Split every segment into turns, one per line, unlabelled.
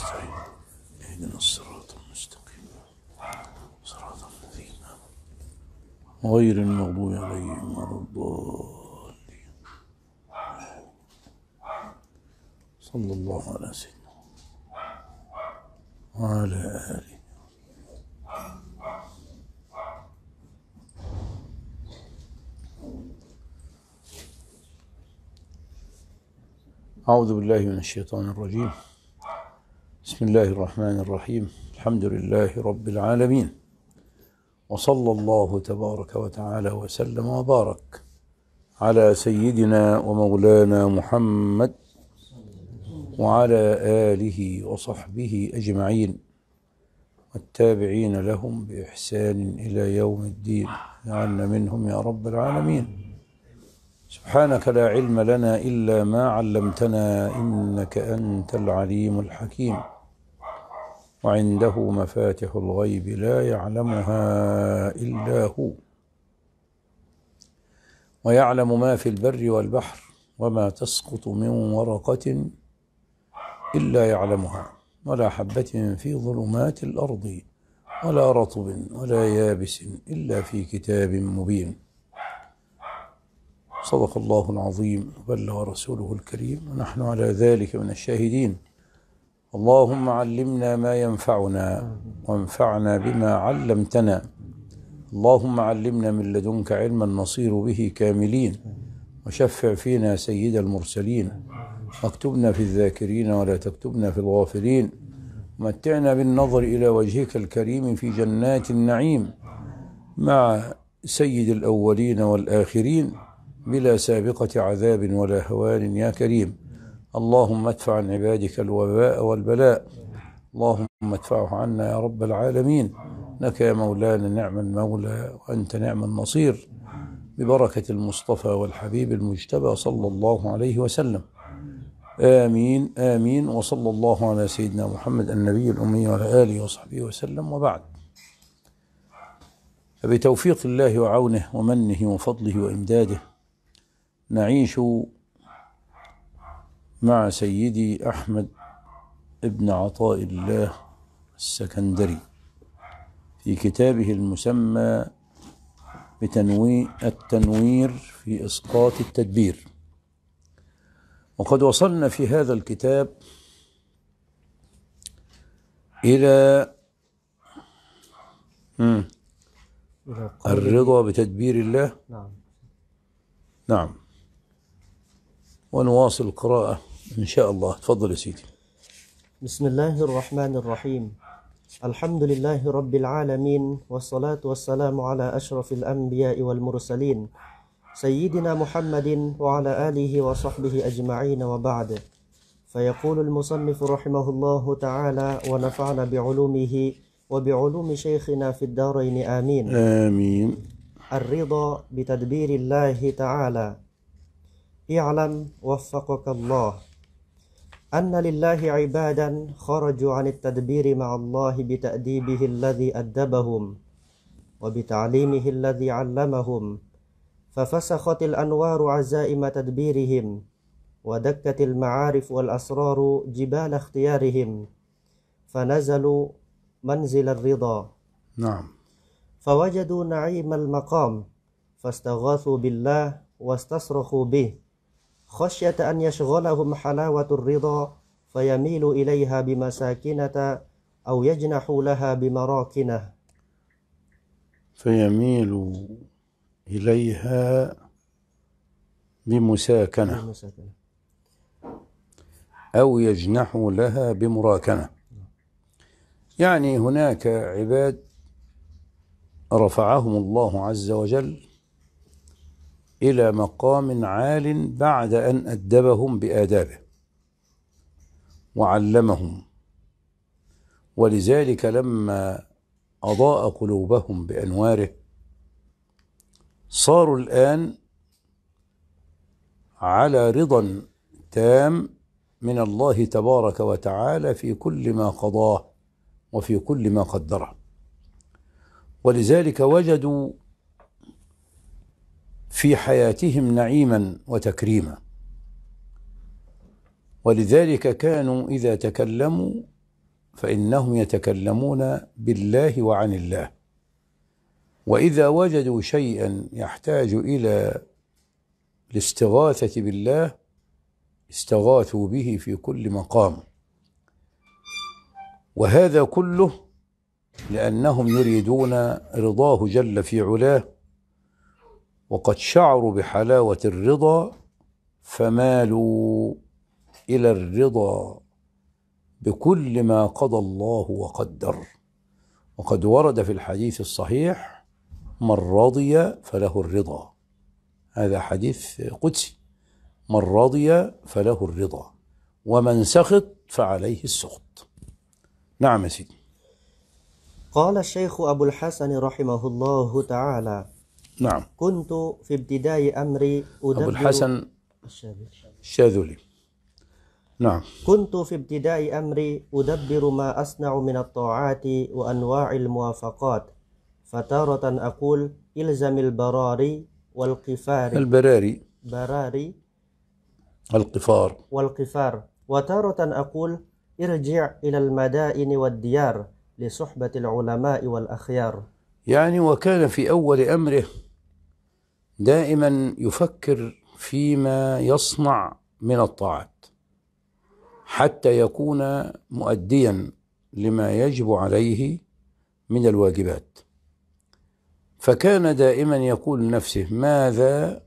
المستقيم اهدنا الصراط المستقيم صراط الذين غير المغضوب عليهم ولا الضالين صلى الله على سيدنا وعلى آله أعوذ بالله من الشيطان الرجيم بسم الله الرحمن الرحيم الحمد لله رب العالمين وصلى الله تبارك وتعالى وسلم وبارك على سيدنا ومولانا محمد وعلى آله وصحبه أجمعين والتابعين لهم بإحسان إلى يوم الدين جعلنا منهم يا رب العالمين سبحانك لا علم لنا إلا ما علمتنا إنك أنت العليم الحكيم وعنده مفاتح الغيب لا يعلمها إلا هو ويعلم ما في البر والبحر وما تسقط من ورقة إلا يعلمها ولا حبة في ظلمات الأرض ولا رطب ولا يابس إلا في كتاب مبين صدق الله العظيم وبلغ رسوله الكريم ونحن على ذلك من الشاهدين اللهم علمنا ما ينفعنا وانفعنا بما علمتنا اللهم علمنا من لدنك علما نصير به كاملين وشفع فينا سيد المرسلين واكتبنا في الذاكرين ولا تكتبنا في الغافلين متعنا بالنظر إلى وجهك الكريم في جنات النعيم مع سيد الأولين والآخرين بلا سابقة عذاب ولا هوان يا كريم اللهم ادفع عن عبادك الوباء والبلاء اللهم ادفعه عنا يا رب العالمين لك يا مولانا نعم المولى وأنت نعم النصير ببركة المصطفى والحبيب المجتبى صلى الله عليه وسلم آمين آمين وصلى الله على سيدنا محمد النبي الأمي وعلى آله وصحبه وسلم وبعد فبتوفيق الله وعونه ومنه وفضله وإمداده نعيش مع سيدي أحمد ابن عطاء الله السكندري في كتابه المسمى بتنوي التنوير في إسقاط التدبير وقد وصلنا في هذا الكتاب إلى
الرضا بتدبير الله نعم
نعم ونواصل القراءة إن شاء الله تفضل يا
سيدي بسم الله الرحمن الرحيم الحمد لله رب العالمين والصلاة والسلام على أشرف الأنبياء والمرسلين سيدنا محمد وعلى آله وصحبه أجمعين وبعد فيقول المصنف رحمه الله تعالى ونفعنا بعلومه وبعلوم شيخنا في الدارين آمين
آمين
الرضا بتدبير الله تعالى اعلم وفقك الله أن لله عبادا خرجوا عن التدبير مع الله بتأديبه الذي أدبهم وبتعليمه الذي علمهم ففسخت الأنوار عزائم تدبيرهم ودكت المعارف والأسرار جبال اختيارهم فنزلوا منزل الرضا نعم فوجدوا نعيم المقام فاستغاثوا بالله واستصرخوا به خشية أن يشغلهم حلاوة الرضا فيميل إليها بمساكنة أو يجنح لها بمراكنة
فيميل إليها بمساكنة, بمساكنة. أو يجنح لها بمراكنة يعني هناك عباد رفعهم الله عز وجل إلى مقام عال بعد أن أدبهم بآدابه وعلمهم ولذلك لما أضاء قلوبهم بأنواره صاروا الآن على رضا تام من الله تبارك وتعالى في كل ما قضاه وفي كل ما قدره ولذلك وجدوا في حياتهم نعيما وتكريما ولذلك كانوا اذا تكلموا فانهم يتكلمون بالله وعن الله واذا وجدوا شيئا يحتاج الى الاستغاثه بالله استغاثوا به في كل مقام وهذا كله لانهم يريدون رضاه جل في علاه وقد شعروا بحلاوة الرضا فمالوا إلى الرضا بكل ما قضى الله وقدر وقد ورد في الحديث الصحيح من رضي فله الرضا هذا حديث قدسي من رضي فله الرضا ومن سخط
فعليه السخط نعم يا سيدي قال الشيخ أبو الحسن رحمه الله تعالى نعم كنت في ابتداء أمري أدبر أبو الحسن
الشاذلي نعم
كنت في ابتداء أمري أدبر ما أصنع من الطاعات وأنواع الموافقات فتارة أقول إلزم البراري والقفار البراري براري
القفار
والقفار وتارة أقول ارجع إلى المدائن والديار لصحبة العلماء والأخيار
يعني وكان في أول أمره دائما يفكر فيما يصنع من الطاعات حتى يكون مؤديا لما يجب عليه من الواجبات فكان دائما يقول لنفسه ماذا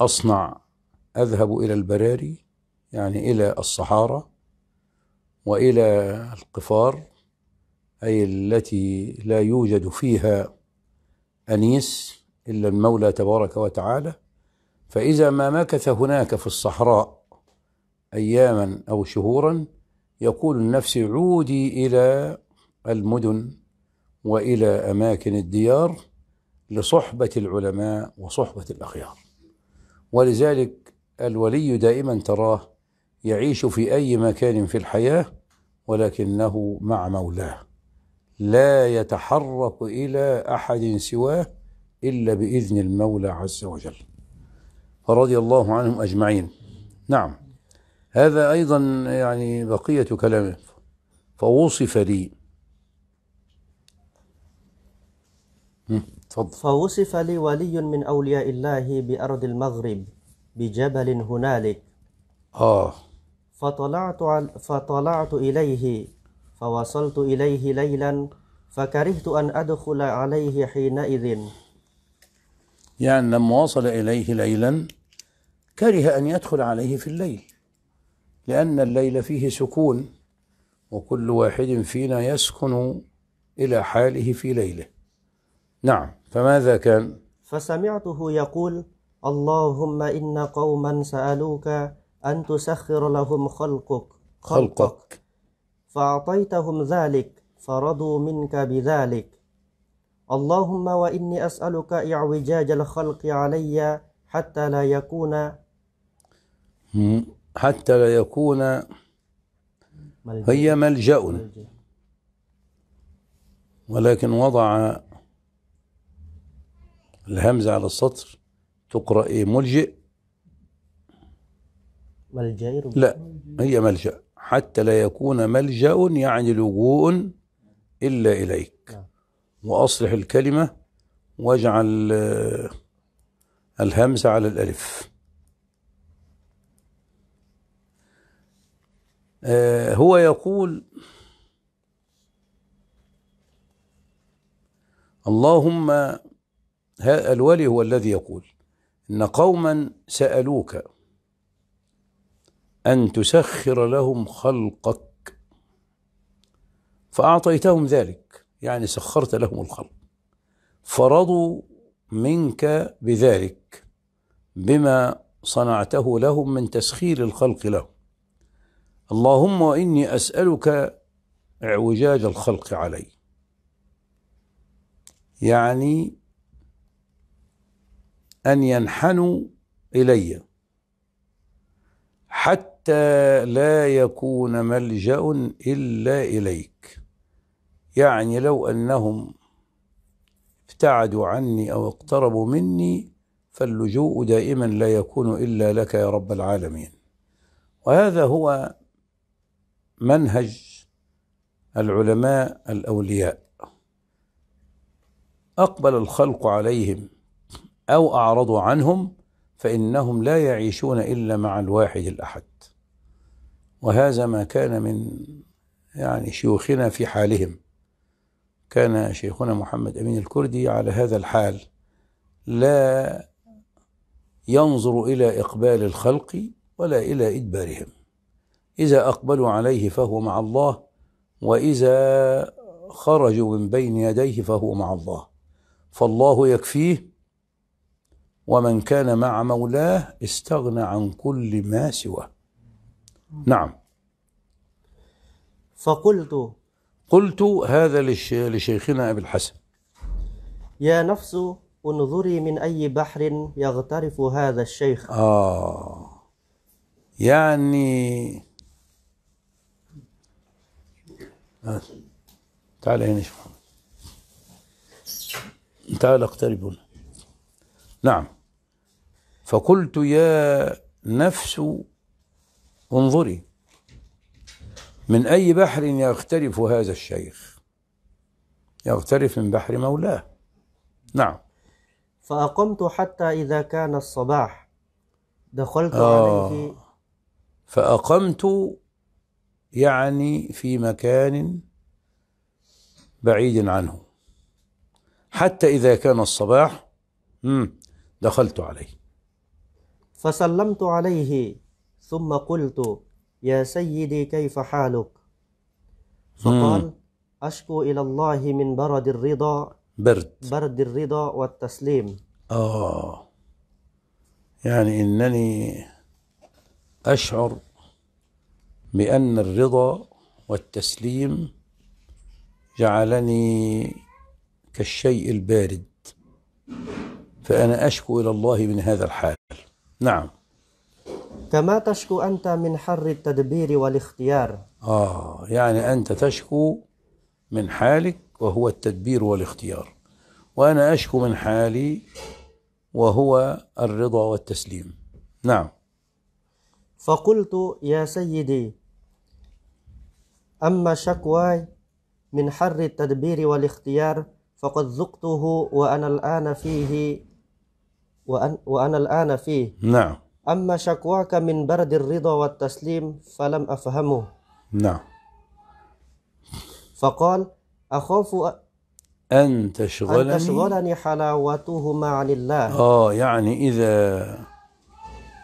اصنع اذهب الى البراري يعني الى الصحارى والى القفار اي التي لا يوجد فيها انيس إلا المولى تبارك وتعالى فإذا ما مكث هناك في الصحراء أياما أو شهورا يقول النفس عودي إلى المدن وإلى أماكن الديار لصحبة العلماء وصحبة الأخيار ولذلك الولي دائما تراه يعيش في أي مكان في الحياة ولكنه مع مولاه لا يتحرك إلى أحد سواه إلا بإذن المولى عز وجل رضي الله عنهم أجمعين نعم هذا أيضا
يعني بقية كلامه فوصف لي تفضل فوصف لي ولي من أولياء الله بأرض المغرب بجبل هنالك آه فطلعت عل... فطلعت إليه فوصلت إليه ليلا فكرهت أن أدخل عليه حينئذ يعني لما وصل إليه ليلا كره أن يدخل عليه في الليل لأن
الليل فيه سكون وكل واحد فينا يسكن إلى حاله في ليله نعم فماذا كان؟
فسمعته يقول اللهم إن قوما سألوك أن تسخر لهم خلقك خلقك فأعطيتهم ذلك فرضوا منك بذلك اللهم وإني أسألك إعوجاج الخلق علي حتى لا يكون
حتى لا يكون هي ملجأ, ولكن وضع الهمزة على السطر تقرأ إيه ملجئ لا هي ملجأ حتى لا يكون ملجأ يعني لجوء إلا إليك وأصلح الكلمة واجعل آه، الهمزة على الألف آه، هو يقول اللهم الولي هو الذي يقول إن قوما سألوك أن تسخر لهم خلقك فأعطيتهم ذلك يعني سخرت لهم الخلق فرضوا منك بذلك بما صنعته لهم من تسخير الخلق لهم اللهم واني اسالك اعوجاج الخلق علي يعني ان ينحنوا الي حتى لا يكون ملجا الا اليك يعني لو أنهم ابتعدوا عني أو اقتربوا مني فاللجوء دائما لا يكون إلا لك يا رب العالمين وهذا هو منهج العلماء الأولياء أقبل الخلق عليهم أو أعرضوا عنهم فإنهم لا يعيشون إلا مع الواحد الأحد وهذا ما كان من يعني شيوخنا في حالهم كان شيخنا محمد أمين الكردي على هذا الحال لا ينظر إلى إقبال الخلق ولا إلى إدبارهم إذا أقبلوا عليه فهو مع الله وإذا خرجوا من بين يديه فهو مع الله فالله يكفيه ومن كان مع مولاه استغنى عن كل ما سواه نعم فقلت قلت هذا لشيخنا أبي الحسن
يا نفس انظري من أي بحر يغترف هذا الشيخ
آه يعني آه. تعال هنا شيخ تعال اقترب هنا نعم فقلت يا نفس انظري من أي بحر يغترف هذا الشيخ يغترف من بحر مولاه نعم
فأقمت حتى إذا كان الصباح دخلت آه عليه
فأقمت يعني في مكان بعيد عنه حتى إذا كان الصباح دخلت عليه
فسلمت عليه ثم قلت يا سيدي كيف حالك فقال أشكو إلى الله من برد الرضا برد برد الرضا والتسليم
آه يعني إنني أشعر بأن الرضا والتسليم جعلني كالشيء البارد فأنا أشكو إلى الله من هذا الحال نعم
كما تشكو أنت من حر التدبير والاختيار
آه يعني أنت تشكو من حالك وهو التدبير والاختيار وأنا أشكو من حالي وهو
الرضا والتسليم نعم فقلت يا سيدي أما شكواي من حر التدبير والاختيار فقد ذقته وأنا الآن فيه وأن وأنا الآن فيه نعم أما شكواك من برد الرضا والتسليم فلم أفهمه نعم فقال أخاف
أن تشغلني أن تشغلني
حلاوتهما عن الله
آه يعني إذا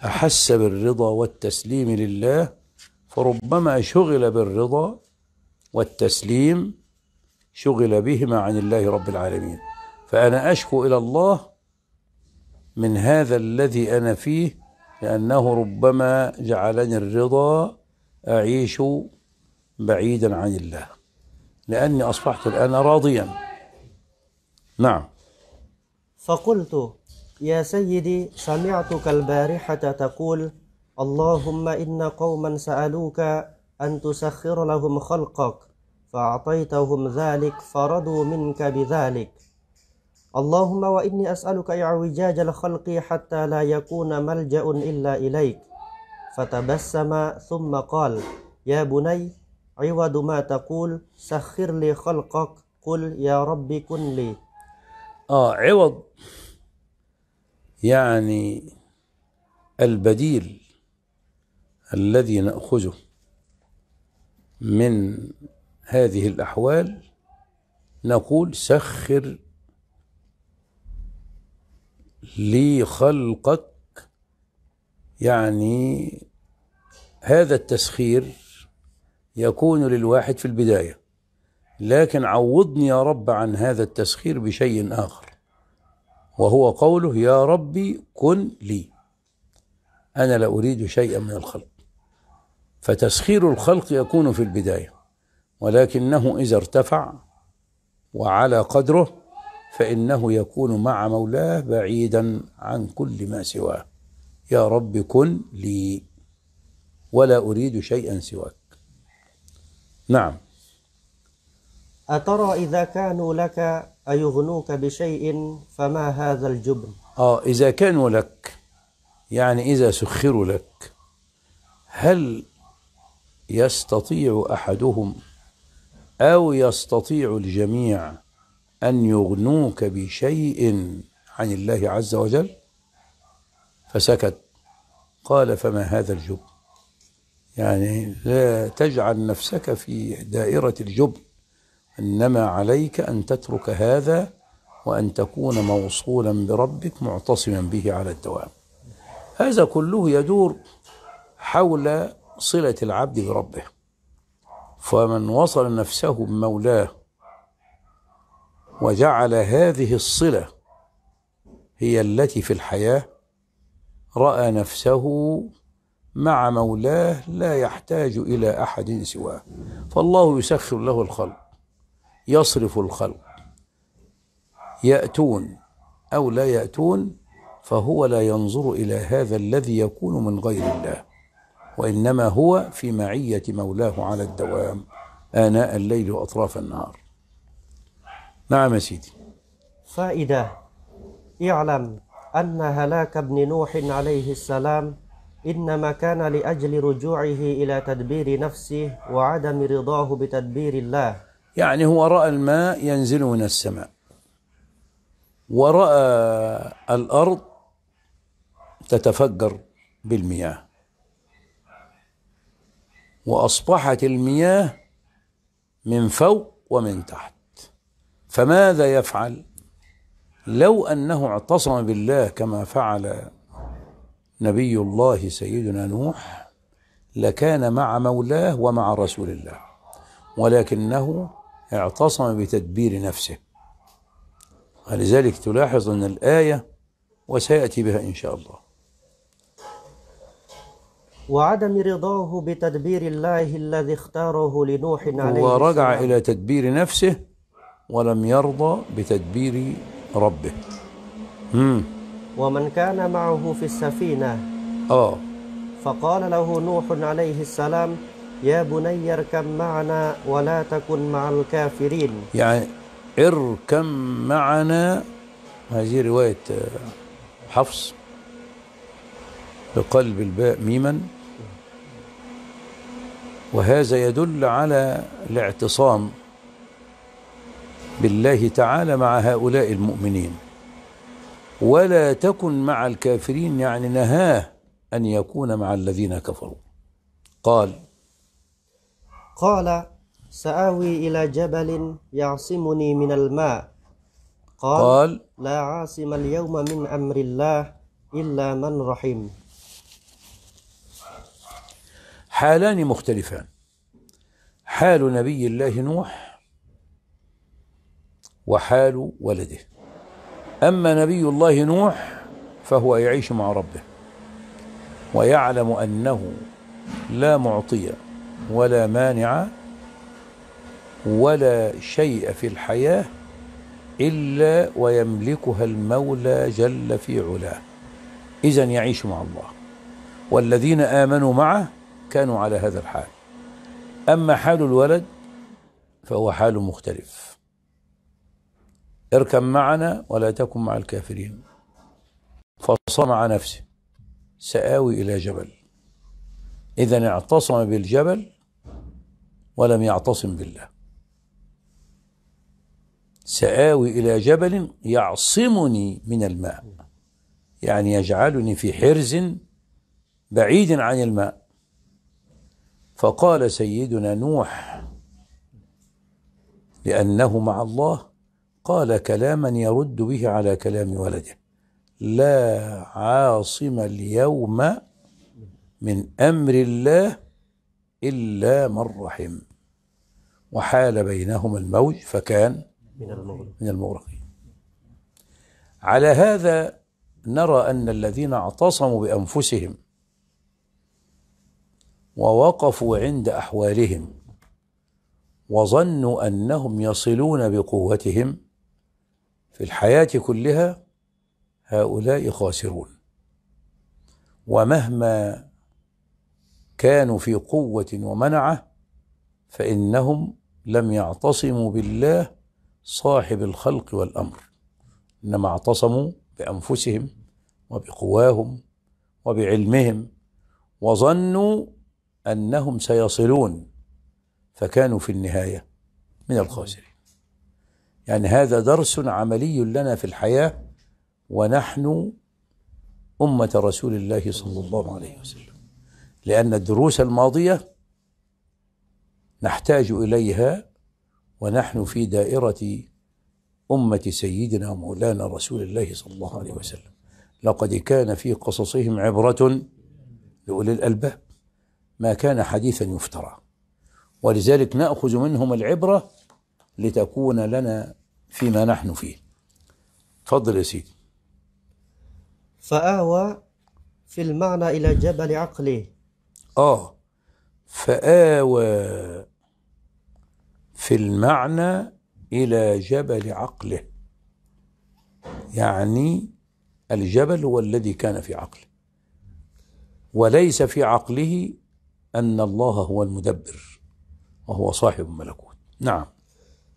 أحس بالرضا والتسليم لله فربما شغل بالرضا والتسليم شغل بهما عن الله رب العالمين فأنا أشكو إلى الله من هذا الذي أنا فيه لأنه ربما جعلني الرضا أعيش بعيدا عن الله لأني أصبحت الآن راضيا نعم
فقلت يا سيدي سمعتك البارحة تقول اللهم إن قوما سألوك أن تسخر لهم خلقك فأعطيتهم ذلك فرضوا منك بذلك اللهم وإني أسألك إعوجاج الخلق حتى لا يكون ملجأ إلا إليك فتبسم ثم قال يا بني عوض ما تقول سخر لي خلقك قل يا رب كن لي
آه عوض يعني البديل الذي نأخذه من هذه الأحوال نقول سخر لي خلقك يعني هذا التسخير يكون للواحد في البداية لكن عوضني يا رب عن هذا التسخير بشيء آخر وهو قوله يا ربي كن لي أنا لا أريد شيئا من الخلق فتسخير الخلق يكون في البداية ولكنه إذا ارتفع وعلى قدره فإنه يكون مع مولاه بعيدا عن كل ما سواه يا رب كن لي ولا أريد شيئا سواك نعم
أترى إذا كانوا لك أيغنوك بشيء فما هذا الجبن
آه إذا كانوا لك يعني إذا سخروا لك هل يستطيع أحدهم أو يستطيع الجميع أن يغنوك بشيء عن الله عز وجل فسكت قال فما هذا الجبن يعني لا تجعل نفسك في دائرة الجبن إنما عليك أن تترك هذا وأن تكون موصولا بربك معتصما به على الدوام هذا كله يدور حول صلة العبد بربه فمن وصل نفسه بمولاه وجعل هذه الصله هي التي في الحياه راى نفسه مع مولاه لا يحتاج الى احد سواه فالله يسخر له الخلق يصرف الخلق ياتون او لا ياتون فهو لا ينظر الى هذا الذي يكون من غير الله وانما هو في معيه مولاه على الدوام اناء الليل واطراف النهار نعم يا سيدي
فائدة اعلم أن هلاك ابن نوح عليه السلام إنما كان لأجل رجوعه إلى تدبير نفسه وعدم رضاه بتدبير الله
يعني هو رأى الماء ينزل من السماء ورأى الأرض تتفجر بالمياه وأصبحت المياه من فوق ومن تحت فماذا يفعل لو انه اعتصم بالله كما فعل نبي الله سيدنا نوح لكان مع مولاه ومع رسول الله ولكنه اعتصم بتدبير نفسه ولذلك تلاحظ ان الايه وسياتي بها ان شاء
الله وعدم رضاه بتدبير الله الذي اختاره لنوح عليه ورجع
الى تدبير نفسه ولم يرضى بتدبير ربه مم.
ومن كان معه في السفينة آه فقال له نوح عليه السلام يا بني اركب معنا ولا تكن مع الكافرين
يعني اركب معنا هذه رواية آه، حفص بقلب الباء ميما وهذا يدل على الاعتصام بالله تعالى مع هؤلاء المؤمنين ولا تكن مع الكافرين يعني نهاه أن يكون مع الذين كفروا قال
قال سآوي إلى جبل يعصمني من الماء قال, قال لا عاصم اليوم من أمر الله إلا من رحم حالان مختلفان
حال نبي الله نوح وحال ولده أما نبي الله نوح فهو يعيش مع ربه ويعلم أنه لا معطي ولا مانع ولا شيء في الحياة إلا ويملكها المولى جل في علاه إذا يعيش مع الله والذين آمنوا معه كانوا على هذا الحال أما حال الولد فهو حال مختلف اركب معنا ولا تكن مع الكافرين فصنع نفسه سآوي إلى جبل إذا اعتصم بالجبل ولم يعتصم بالله سآوي إلى جبل يعصمني من الماء يعني يجعلني في حرز بعيد عن الماء فقال سيدنا نوح لأنه مع الله قال كلاما يرد به على كلام ولده لا عاصم اليوم من امر الله الا من رحم وحال بينهما الموج فكان من المغرقين على هذا نرى ان الذين اعتصموا بانفسهم ووقفوا عند احوالهم وظنوا انهم يصلون بقوتهم في الحياة كلها هؤلاء خاسرون ومهما كانوا في قوة ومنعة فإنهم لم يعتصموا بالله صاحب الخلق والأمر إنما اعتصموا بأنفسهم وبقواهم وبعلمهم وظنوا أنهم سيصلون فكانوا في النهاية من الخاسرين يعني هذا درس عملي لنا في الحياه ونحن امه رسول الله صلى الله عليه وسلم لان الدروس الماضيه نحتاج اليها ونحن في دائره امه سيدنا مولانا رسول الله صلى الله عليه وسلم لقد كان في قصصهم عبره لاولي الالباب ما كان حديثا يفترى ولذلك ناخذ منهم العبره لتكون لنا فيما نحن فيه تفضل يا سيدي
فآوى في المعنى إلى جبل عقله آه فآوى
في المعنى إلى جبل عقله يعني الجبل هو الذي كان في عقله وليس في عقله أن الله هو المدبر وهو صاحب الملكوت
نعم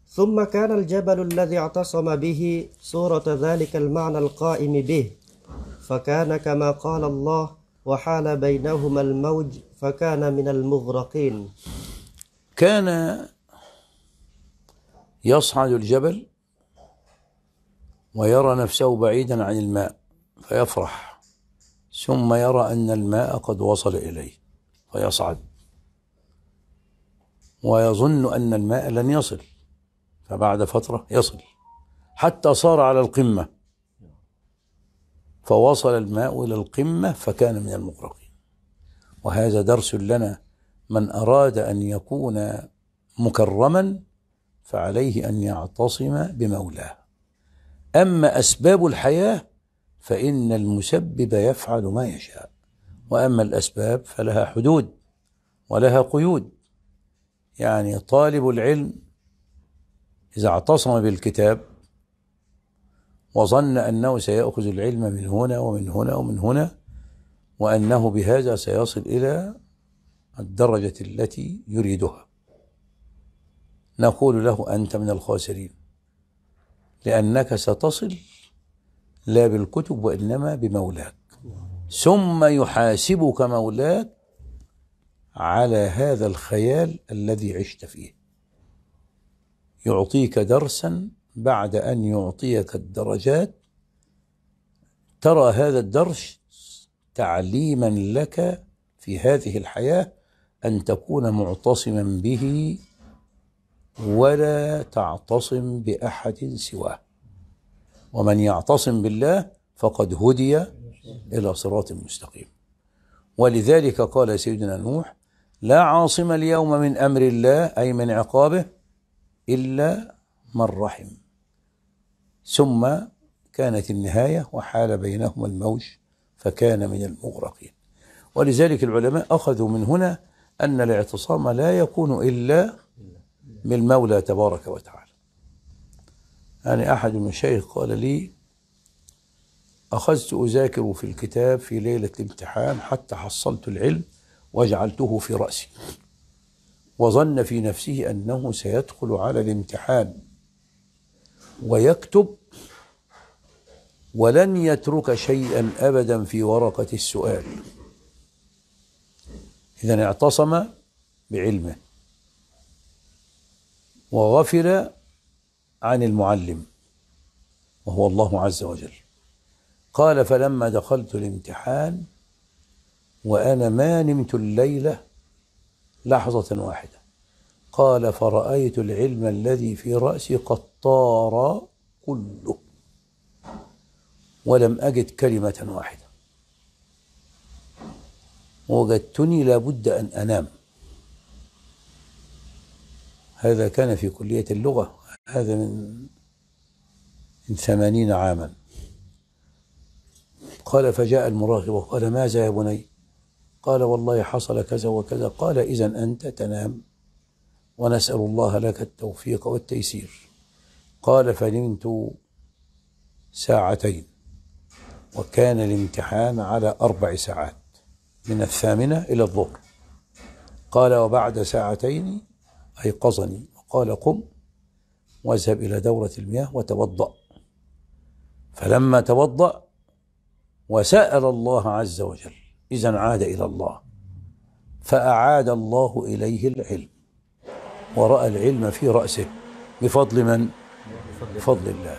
ثم كان الجبل الذي اعتصم به صورة ذلك المعنى القائم به فكان كما قال الله وحال بينهما الموج فكان من المغرقين
كان يصعد الجبل ويرى نفسه بعيدا عن الماء فيفرح ثم يرى ان الماء قد وصل اليه فيصعد ويظن ان الماء لن يصل فبعد فترة يصل حتى صار على القمة فوصل الماء إلى القمة فكان من المغرقين وهذا درس لنا من أراد أن يكون مكرما فعليه أن يعتصم بمولاه أما أسباب الحياة فإن المسبب يفعل ما يشاء وأما الأسباب فلها حدود ولها قيود يعني طالب العلم إذا اعتصم بالكتاب وظن أنه سيأخذ العلم من هنا ومن هنا ومن هنا وأنه بهذا سيصل إلى الدرجة التي يريدها نقول له أنت من الخاسرين لأنك ستصل لا بالكتب وإنما بمولاك ثم يحاسبك مولاك على هذا الخيال الذي عشت فيه يعطيك درسا بعد ان يعطيك الدرجات ترى هذا الدرس تعليما لك في هذه الحياه ان تكون معتصما به ولا تعتصم باحد سواه ومن يعتصم بالله فقد هدي الى صراط مستقيم ولذلك قال سيدنا نوح لا عاصم اليوم من امر الله اي من عقابه إلا من رحم ثم كانت النهاية وحال بينهما الموج فكان من المغرقين ولذلك العلماء أخذوا من هنا أن الاعتصام لا يكون إلا من المولى تبارك وتعالى يعني أحد المشايخ قال لي أخذت أذاكر في الكتاب في ليلة الامتحان حتى حصلت العلم وجعلته في رأسي وظن في نفسه انه سيدخل على الامتحان ويكتب ولن يترك شيئا ابدا في ورقه السؤال اذا اعتصم بعلمه وغفل عن المعلم وهو الله عز وجل قال فلما دخلت الامتحان وانا ما نمت الليله لحظة واحدة قال فرأيت العلم الذي في رأسي قد طار كله ولم أجد كلمة واحدة وجدتني لابد أن أنام هذا كان في كلية اللغة هذا من من ثمانين عاما قال فجاء المراقب وقال ماذا يا بني قال والله حصل كذا وكذا قال إذا أنت تنام ونسأل الله لك التوفيق والتيسير قال فنمت ساعتين وكان الامتحان على أربع ساعات من الثامنة إلى الظهر قال وبعد ساعتين أيقظني وقال قم واذهب إلى دورة المياه وتوضأ فلما توضأ وسأل الله عز وجل إذا عاد إلى الله فأعاد الله إليه العلم ورأى العلم في رأسه بفضل من؟ بفضل الله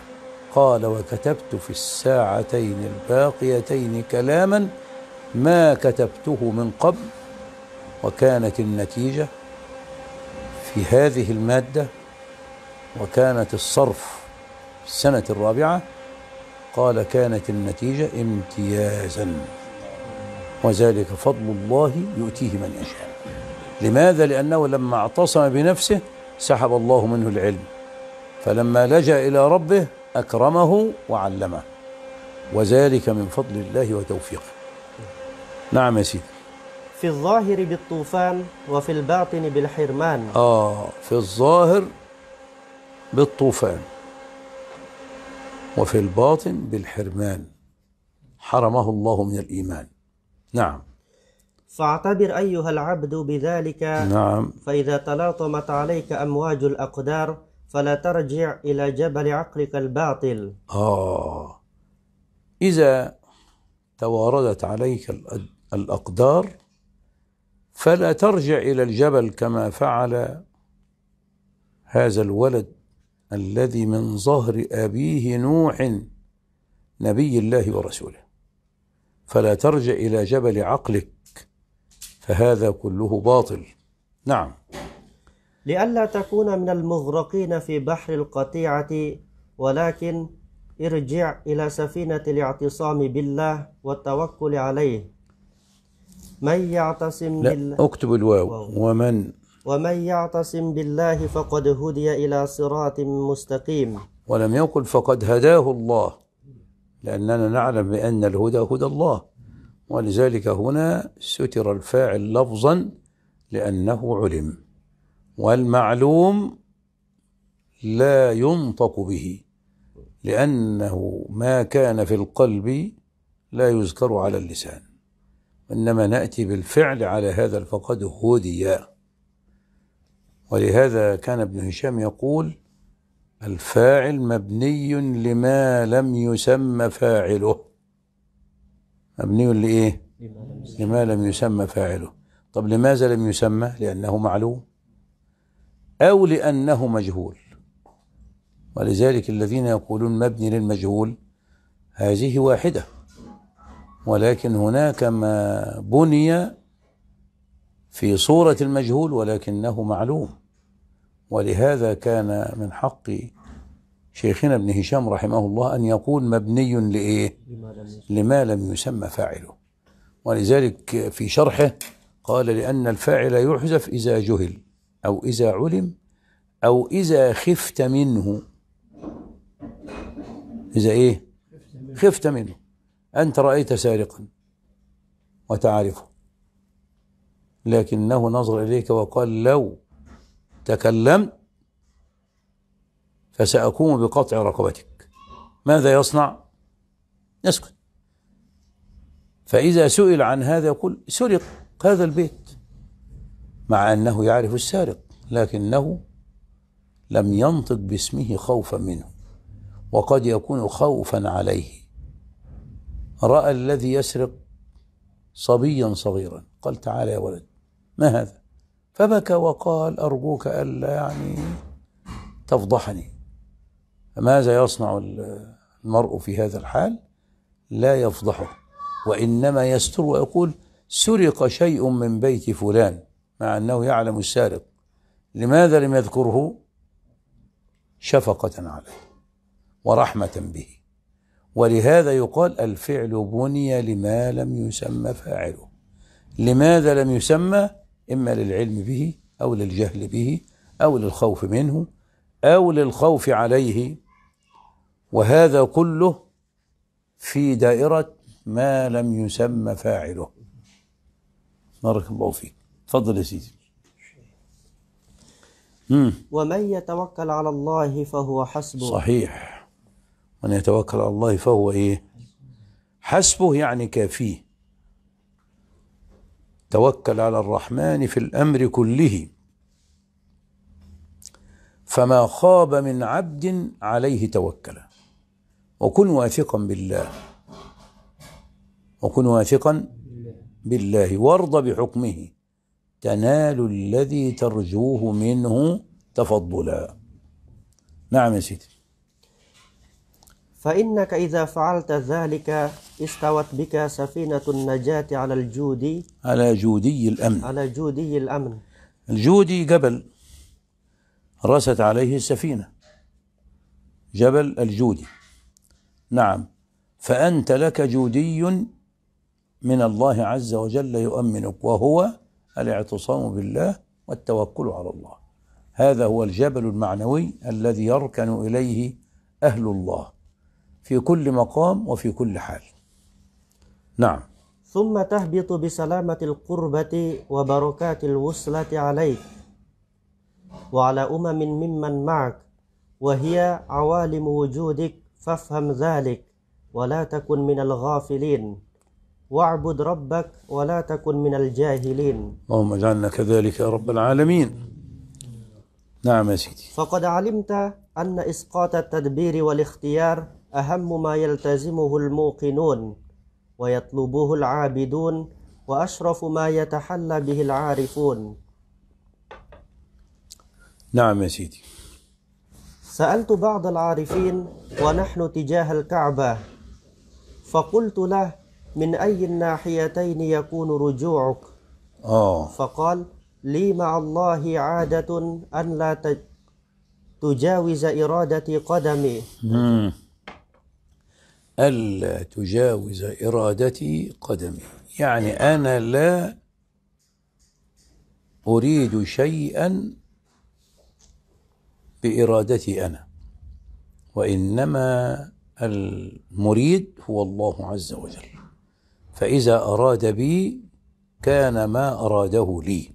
قال وكتبت في الساعتين الباقيتين كلاما ما كتبته من قبل وكانت النتيجة في هذه المادة وكانت الصرف في السنة الرابعة قال كانت النتيجة امتيازا وذلك فضل الله يؤتيه من يشاء لماذا لأنه لما اعتصم بنفسه سحب الله منه العلم فلما لجأ إلى ربه أكرمه وعلمه وذلك من فضل الله وتوفيقه نعم يا سيدي
في الظاهر بالطوفان وفي الباطن بالحرمان
آه في الظاهر بالطوفان وفي الباطن بالحرمان حرمه الله من الإيمان نعم
فاعتبر أيها العبد بذلك نعم فإذا تلاطمت عليك أمواج الأقدار فلا ترجع إلى جبل عقلك الباطل
آه إذا تواردت عليك الأقدار فلا ترجع إلى الجبل كما فعل هذا الولد الذي من ظهر أبيه نوح نبي الله ورسوله فلا
ترجع الى جبل عقلك فهذا كله باطل نعم لئلا تكون من المغرقين في بحر القطيعه ولكن ارجع الى سفينه الاعتصام بالله والتوكل عليه من يعتصم لا بالله
اكتب الواو ومن
ومن يعتصم بالله فقد هدي الى صراط مستقيم
ولم يقل فقد هداه الله لأننا نعلم بأن الهدى هدى الله ولذلك هنا ستر الفاعل لفظا لأنه علم والمعلوم لا ينطق به لأنه ما كان في القلب لا يذكر على اللسان إنما نأتي بالفعل على هذا فقد هدي ولهذا كان ابن هشام يقول الفاعل مبني لما لم يسمى فاعله مبني لإيه لما لم يسمى فاعله طب لماذا لم يسمى لأنه معلوم أو لأنه مجهول ولذلك الذين يقولون مبني للمجهول هذه واحدة ولكن هناك ما بني في صورة المجهول ولكنه معلوم ولهذا كان من حق شيخنا ابن هشام رحمه الله أن يقول مبني لإيه لما لم يسمى فاعله ولذلك في شرحه قال لأن الفاعل يحذف إذا جهل أو إذا علم أو إذا خفت منه إذا إيه خفت منه أنت رأيت سارقا وتعرفه لكنه نظر إليك وقال لو تكلمت فسأقوم بقطع رقبتك ماذا يصنع؟ يسكت فإذا سئل عن هذا يقول سرق هذا البيت مع أنه يعرف السارق لكنه لم ينطق باسمه خوفا منه وقد يكون خوفا عليه رأى الذي يسرق صبيا صغيرا قال تعالى يا ولد ما هذا فبكى وقال أرجوك ألا يعني تفضحني فماذا يصنع المرء في هذا الحال لا يفضحه وإنما يستر ويقول سرق شيء من بيت فلان مع أنه يعلم السارق لماذا لم يذكره شفقة عليه ورحمة به ولهذا يقال الفعل بني لما لم يسمى فاعله لماذا لم يسمى إما للعلم به أو للجهل به أو للخوف منه أو للخوف عليه وهذا كله في دائرة ما لم يسمى فاعله بارك الله فيك تفضل يا سيدي مم.
ومن يتوكل على الله فهو حسبه
صحيح من يتوكل على الله فهو ايه حسبه يعني كافيه توكل على الرحمن في الامر كله فما خاب من عبد عليه توكل وكن واثقا بالله وكن واثقا بالله وارض بحكمه تنال الذي ترجوه منه تفضلا نعم يا سيدي
فإنك إذا فعلت ذلك استوت بك سفينة النجاة على الجودي
على جودي الأمن
على جودي الأمن
الجودي جبل رست عليه السفينة جبل الجودي نعم فأنت لك جودي من الله عز وجل يؤمنك وهو الاعتصام بالله والتوكل على الله هذا هو الجبل المعنوي الذي يركن إليه أهل الله في كل مقام وفي كل حال نعم
ثم تهبط بسلامة القربة وبركات الوصلة عليك وعلى أمم ممن معك وهي عوالم وجودك فافهم ذلك ولا تكن من الغافلين واعبد ربك ولا تكن من الجاهلين
اللهم اجعلنا كذلك يا رب العالمين نعم يا سيدي
فقد علمت أن إسقاط التدبير والاختيار أهم ما يلتزمه الموقنون ويطلبه العابدون وأشرف ما يتحلى به العارفون
نعم يا سيدي
سألت بعض العارفين ونحن تجاه الكعبة فقلت له من أي الناحيتين يكون رجوعك أوه. فقال لي مع الله عادة أن لا تجاوز إرادتي قدمي
مم. ألا تجاوز إرادتي قدمي يعني أنا لا أريد شيئا بإرادتي أنا وإنما المريد هو الله عز وجل فإذا أراد بي كان ما أراده لي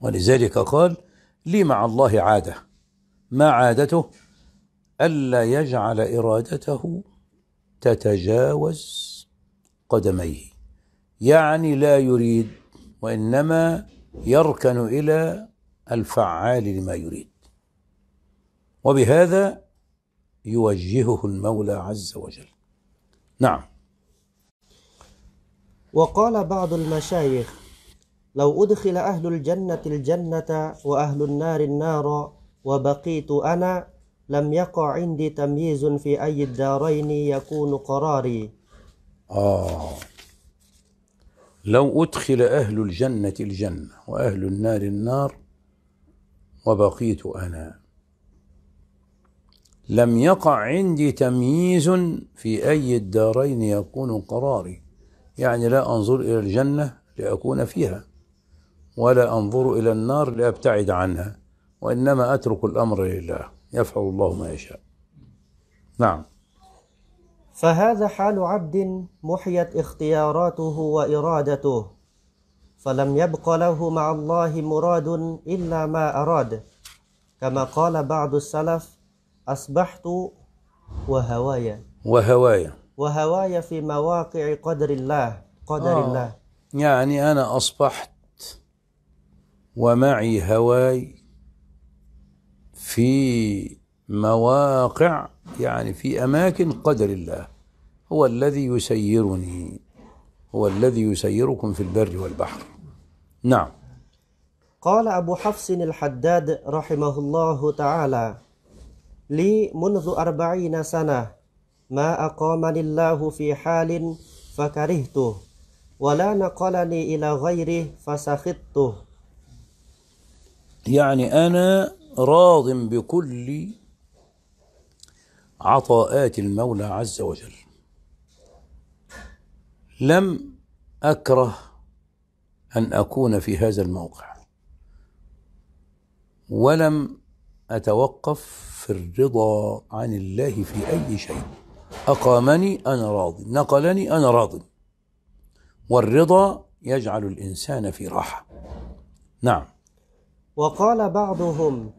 ولذلك قال لي مع الله عادة ما عادته ألا يجعل إرادته تتجاوز قدميه يعني لا يريد وانما يركن الى الفعال لما يريد وبهذا
يوجهه المولى عز وجل نعم وقال بعض المشايخ لو أدخل أهل الجنة الجنة وأهل النار النار وبقيت أنا لم يقع عندي تمييز في أي الدارين يكون قراري آه
لو أدخل أهل الجنة الجنة وأهل النار النار وبقيت أنا لم يقع عندي تمييز في أي الدارين يكون قراري يعني لا أنظر إلى الجنة لأكون فيها ولا أنظر إلى النار لأبتعد عنها وإنما أترك الأمر لله يفعل الله ما يشاء نعم
فهذا حال عبد محيت اختياراته وإرادته فلم يبق له مع الله مراد إلا ما أراد كما قال بعض السلف أصبحت وهوايا وهوايا وهوايا في مواقع قدر الله قدر آه الله
يعني أنا أصبحت ومعي هواي في مواقع يعني في أماكن قدر الله هو الذي يسيرني هو الذي يسيركم في البر والبحر نعم
قال أبو حفص الحداد رحمه الله تعالى لي منذ أربعين سنة ما أقامني الله في حال فكرهته ولا نقلني إلى غيره فسخطته
يعني أنا راض بكل عطاءات المولى عز وجل لم اكره ان اكون في هذا الموقع ولم اتوقف في الرضا عن الله في اي شيء اقامني انا راض نقلني انا راض والرضا يجعل الانسان في راحه نعم
وقال بعضهم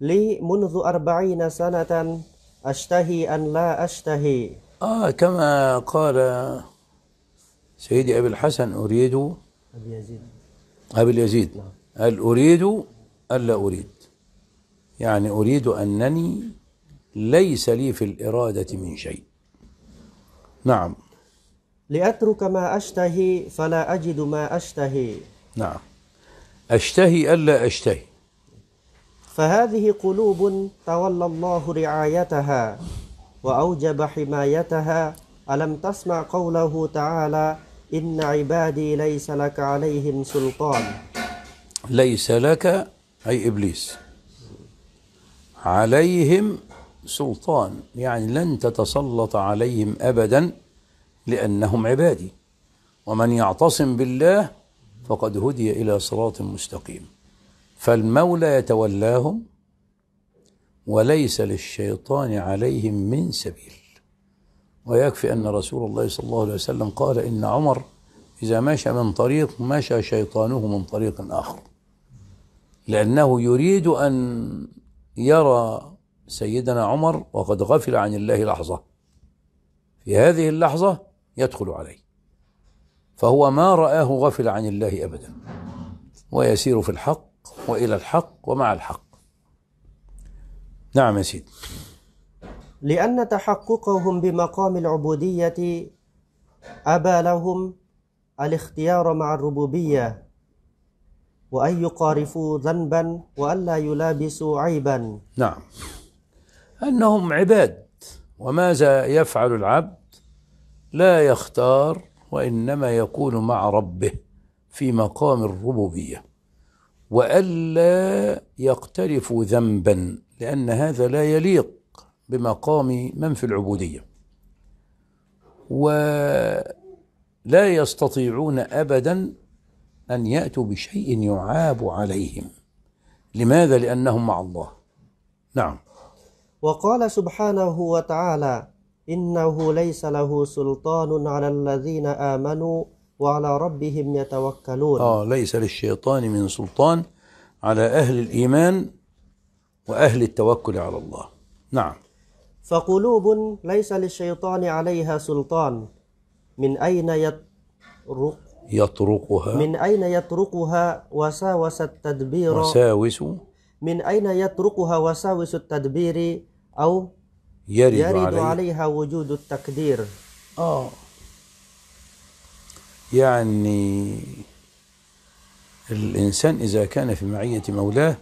لي منذ أربعين سنة أشتهي أن لا أشتهي آه كما قال
سيدي أبي الحسن أريد أبي يزيد أبي اليزيد نعم. قال أريد ألا أريد يعني أريد أنني ليس لي في الإرادة من شيء نعم
لأترك ما أشتهي فلا أجد ما أشتهي
نعم أشتهي ألا أشتهي
فهذه قلوب تولى الله رعايتها وأوجب حمايتها ألم تسمع قوله تعالى إن عبادي ليس لك عليهم سلطان
ليس لك أي إبليس عليهم سلطان يعني لن تتسلط عليهم أبدا لأنهم عبادي ومن يعتصم بالله فقد هدي إلى صراط مستقيم فالمولى يتولاهم وليس للشيطان عليهم من سبيل ويكفي أن رسول الله صلى الله عليه وسلم قال إن عمر إذا مشى من طريق مشى شيطانه من طريق آخر لأنه يريد أن يرى سيدنا عمر وقد غفل عن الله لحظة في هذه اللحظة يدخل عليه فهو ما رآه غفل عن الله أبدا ويسير في الحق
وإلى الحق ومع الحق نعم يا سيدي لأن تحققهم بمقام العبودية أبى لهم الاختيار مع الربوبية وأن يقارفوا ذنبا وألا يلابسوا عيبا نعم أنهم عباد
وماذا يفعل العبد لا يختار وإنما يكون مع ربه في مقام الربوبية والا يقترفوا ذنبا لان هذا لا يليق بمقام من في العبوديه ولا يستطيعون ابدا ان ياتوا بشيء يعاب عليهم لماذا لانهم مع الله نعم
وقال سبحانه وتعالى انه ليس له سلطان على الذين امنوا وعلى ربهم يتوكلون آه
ليس للشيطان من سلطان على أهل الإيمان وأهل التوكل على الله نعم
فقلوب ليس للشيطان عليها سلطان من أين يطرق
يطرقها من
أين يطرقها وساوس التدبير وساوس من أين يطرقها وساوس التدبير أو يرد, يرد عليها وجود التقدير آه
يعني الإنسان إذا كان في معية مولاه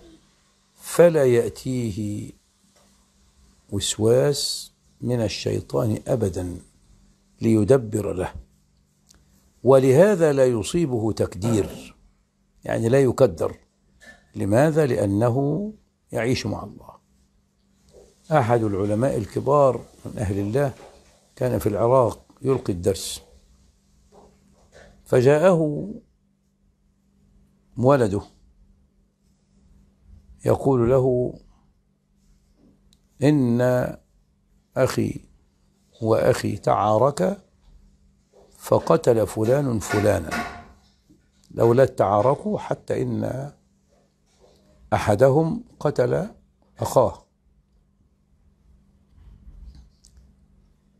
فلا يأتيه وسواس من الشيطان أبدا ليدبر له ولهذا لا يصيبه تكدير يعني لا يكدر لماذا؟ لأنه يعيش مع الله أحد العلماء الكبار من أهل الله كان في العراق يلقي الدرس فجاءه ولده يقول له إن أخي وأخي تعارك فقتل فلان فلانا لولا تعاركوا حتى إن أحدهم قتل أخاه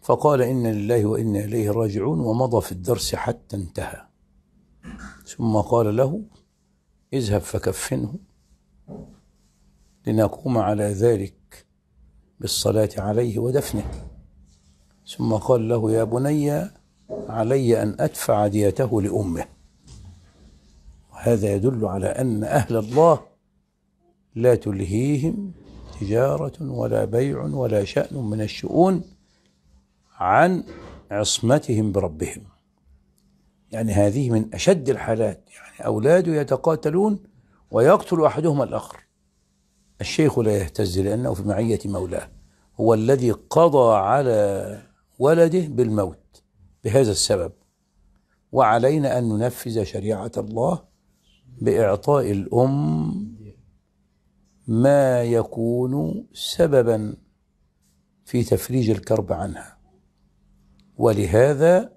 فقال إن لله وإنا إليه راجعون ومضى في الدرس حتى انتهى ثم قال له اذهب فكفنه لنقوم على ذلك بالصلاة عليه ودفنه ثم قال له يا بني علي أن أدفع ديته لأمه وهذا يدل على أن أهل الله لا تلهيهم تجارة ولا بيع ولا شأن من الشؤون عن عصمتهم بربهم يعني هذه من أشد الحالات يعني أولاده يتقاتلون ويقتل أحدهما الآخر الشيخ لا يهتز لأنه في معية مولاه هو الذي قضى على ولده بالموت بهذا السبب وعلينا أن ننفذ شريعة الله بإعطاء الأم ما يكون سببا في تفريج الكرب عنها ولهذا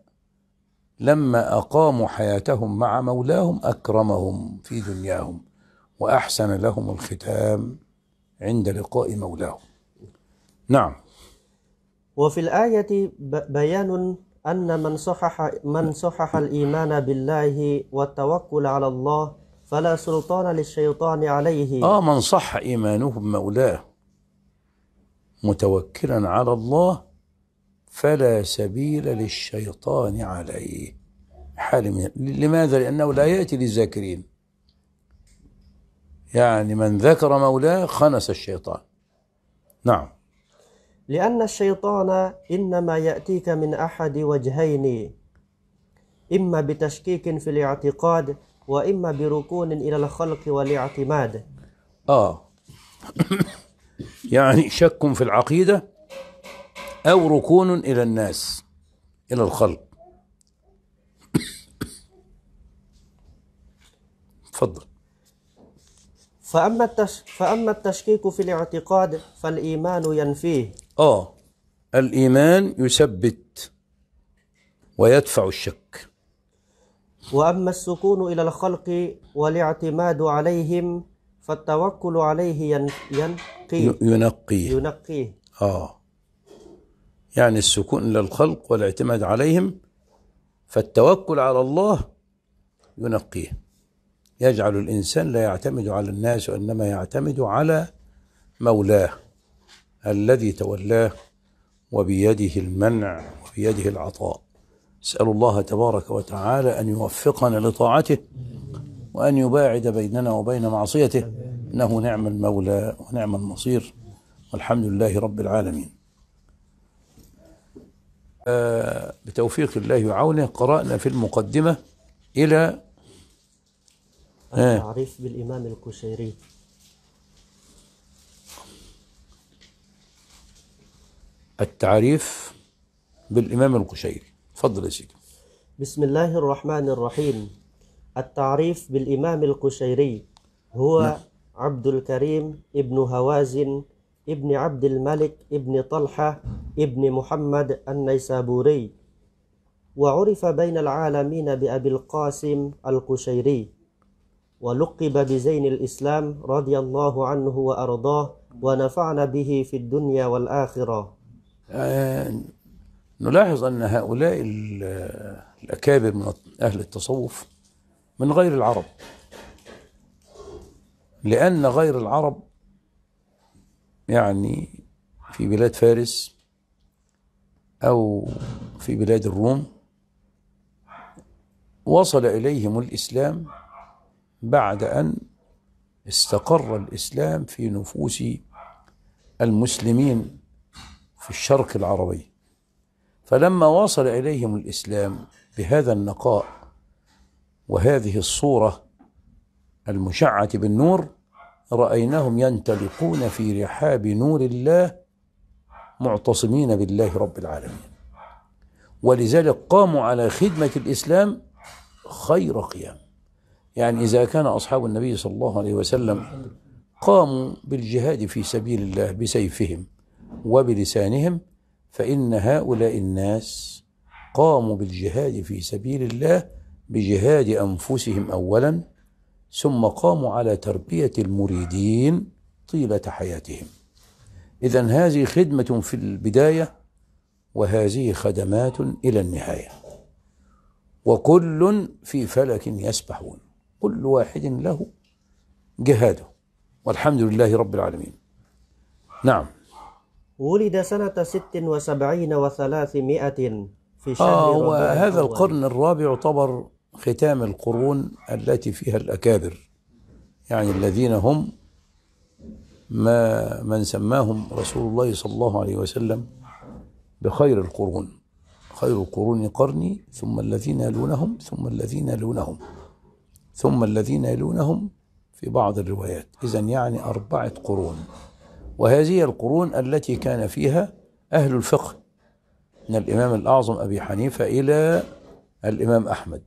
لما اقاموا حياتهم مع مولاهم اكرمهم في دنياهم واحسن لهم الختام عند لقاء مولاهم نعم
وفي الايه بيان ان من صحح من صحح الايمان بالله والتوكل على الله فلا سلطان للشيطان عليه اه
من صح ايمانه بمولاه متوكلا على الله فلا سبيل للشيطان عليه حال من لماذا لأنه لا يأتي للذاكرين يعني من ذكر مولاه خنس الشيطان نعم
لأن الشيطان إنما يأتيك من أحد وجهين إما بتشكيك في الاعتقاد وإما بركون إلى الخلق والاعتماد
آه يعني شك في العقيدة أو ركون إلى الناس إلى الخلق
تفضل فأما التش... فأما التشكيك في الاعتقاد فالإيمان ينفيه آه
الإيمان يثبت ويدفع الشك
وأما السكون إلى الخلق والاعتماد عليهم فالتوكل عليه ين... ينقيه
ينقيه
ينقيه
آه يعني السكون للخلق والاعتماد عليهم فالتوكل على الله ينقيه يجعل الانسان لا يعتمد على الناس وانما يعتمد على مولاه الذي تولاه وبيده المنع وبيده العطاء اسال الله تبارك وتعالى ان يوفقنا لطاعته وان يباعد بيننا وبين معصيته انه نعم المولى ونعم النصير والحمد لله رب العالمين آه، بتوفيق الله وعونه قرأنا في المقدمة إلى
آه. التعريف بالإمام الكشيري
التعريف بالإمام القشيري تفضل يا سيدي
بسم الله الرحمن الرحيم التعريف بالإمام القشيري هو نعم. عبد الكريم ابن هوازن ابن عبد الملك ابن طلحة ابن محمد النيسابوري وعرف بين العالمين بأبي القاسم القشيري ولقب بزين الإسلام رضي الله عنه وأرضاه ونفعنا به في الدنيا والآخرة
نلاحظ أن هؤلاء الأكابر من أهل التصوف من غير العرب لأن غير العرب يعني في بلاد فارس أو في بلاد الروم وصل إليهم الإسلام بعد أن استقر الإسلام في نفوس المسلمين في الشرق العربي فلما وصل إليهم الإسلام بهذا النقاء وهذه الصورة المشعة بالنور رأيناهم ينطلقون في رحاب نور الله معتصمين بالله رب العالمين ولذلك قاموا على خدمة الإسلام خير قيام يعني إذا كان أصحاب النبي صلى الله عليه وسلم قاموا بالجهاد في سبيل الله بسيفهم وبلسانهم فإن هؤلاء الناس قاموا بالجهاد في سبيل الله بجهاد أنفسهم أولاً ثم قاموا على تربية المريدين طيلة حياتهم إذا هذه خدمة في البداية وهذه خدمات إلى النهاية وكل في فلك يسبحون كل واحد له جهاده والحمد لله رب العالمين نعم
ولد سنة ست وسبعين وثلاثمائة في شهر آه هذا القرن الرابع يعتبر
ختام القرون التي فيها الأكابر يعني الذين هم ما من سماهم رسول الله صلى الله عليه وسلم بخير القرون خير القرون قرني ثم الذين يلونهم ثم الذين يلونهم ثم الذين يلونهم في بعض الروايات إذا يعني أربعة قرون وهذه القرون التي كان فيها أهل الفقه من الإمام الأعظم أبي حنيفة إلى الإمام أحمد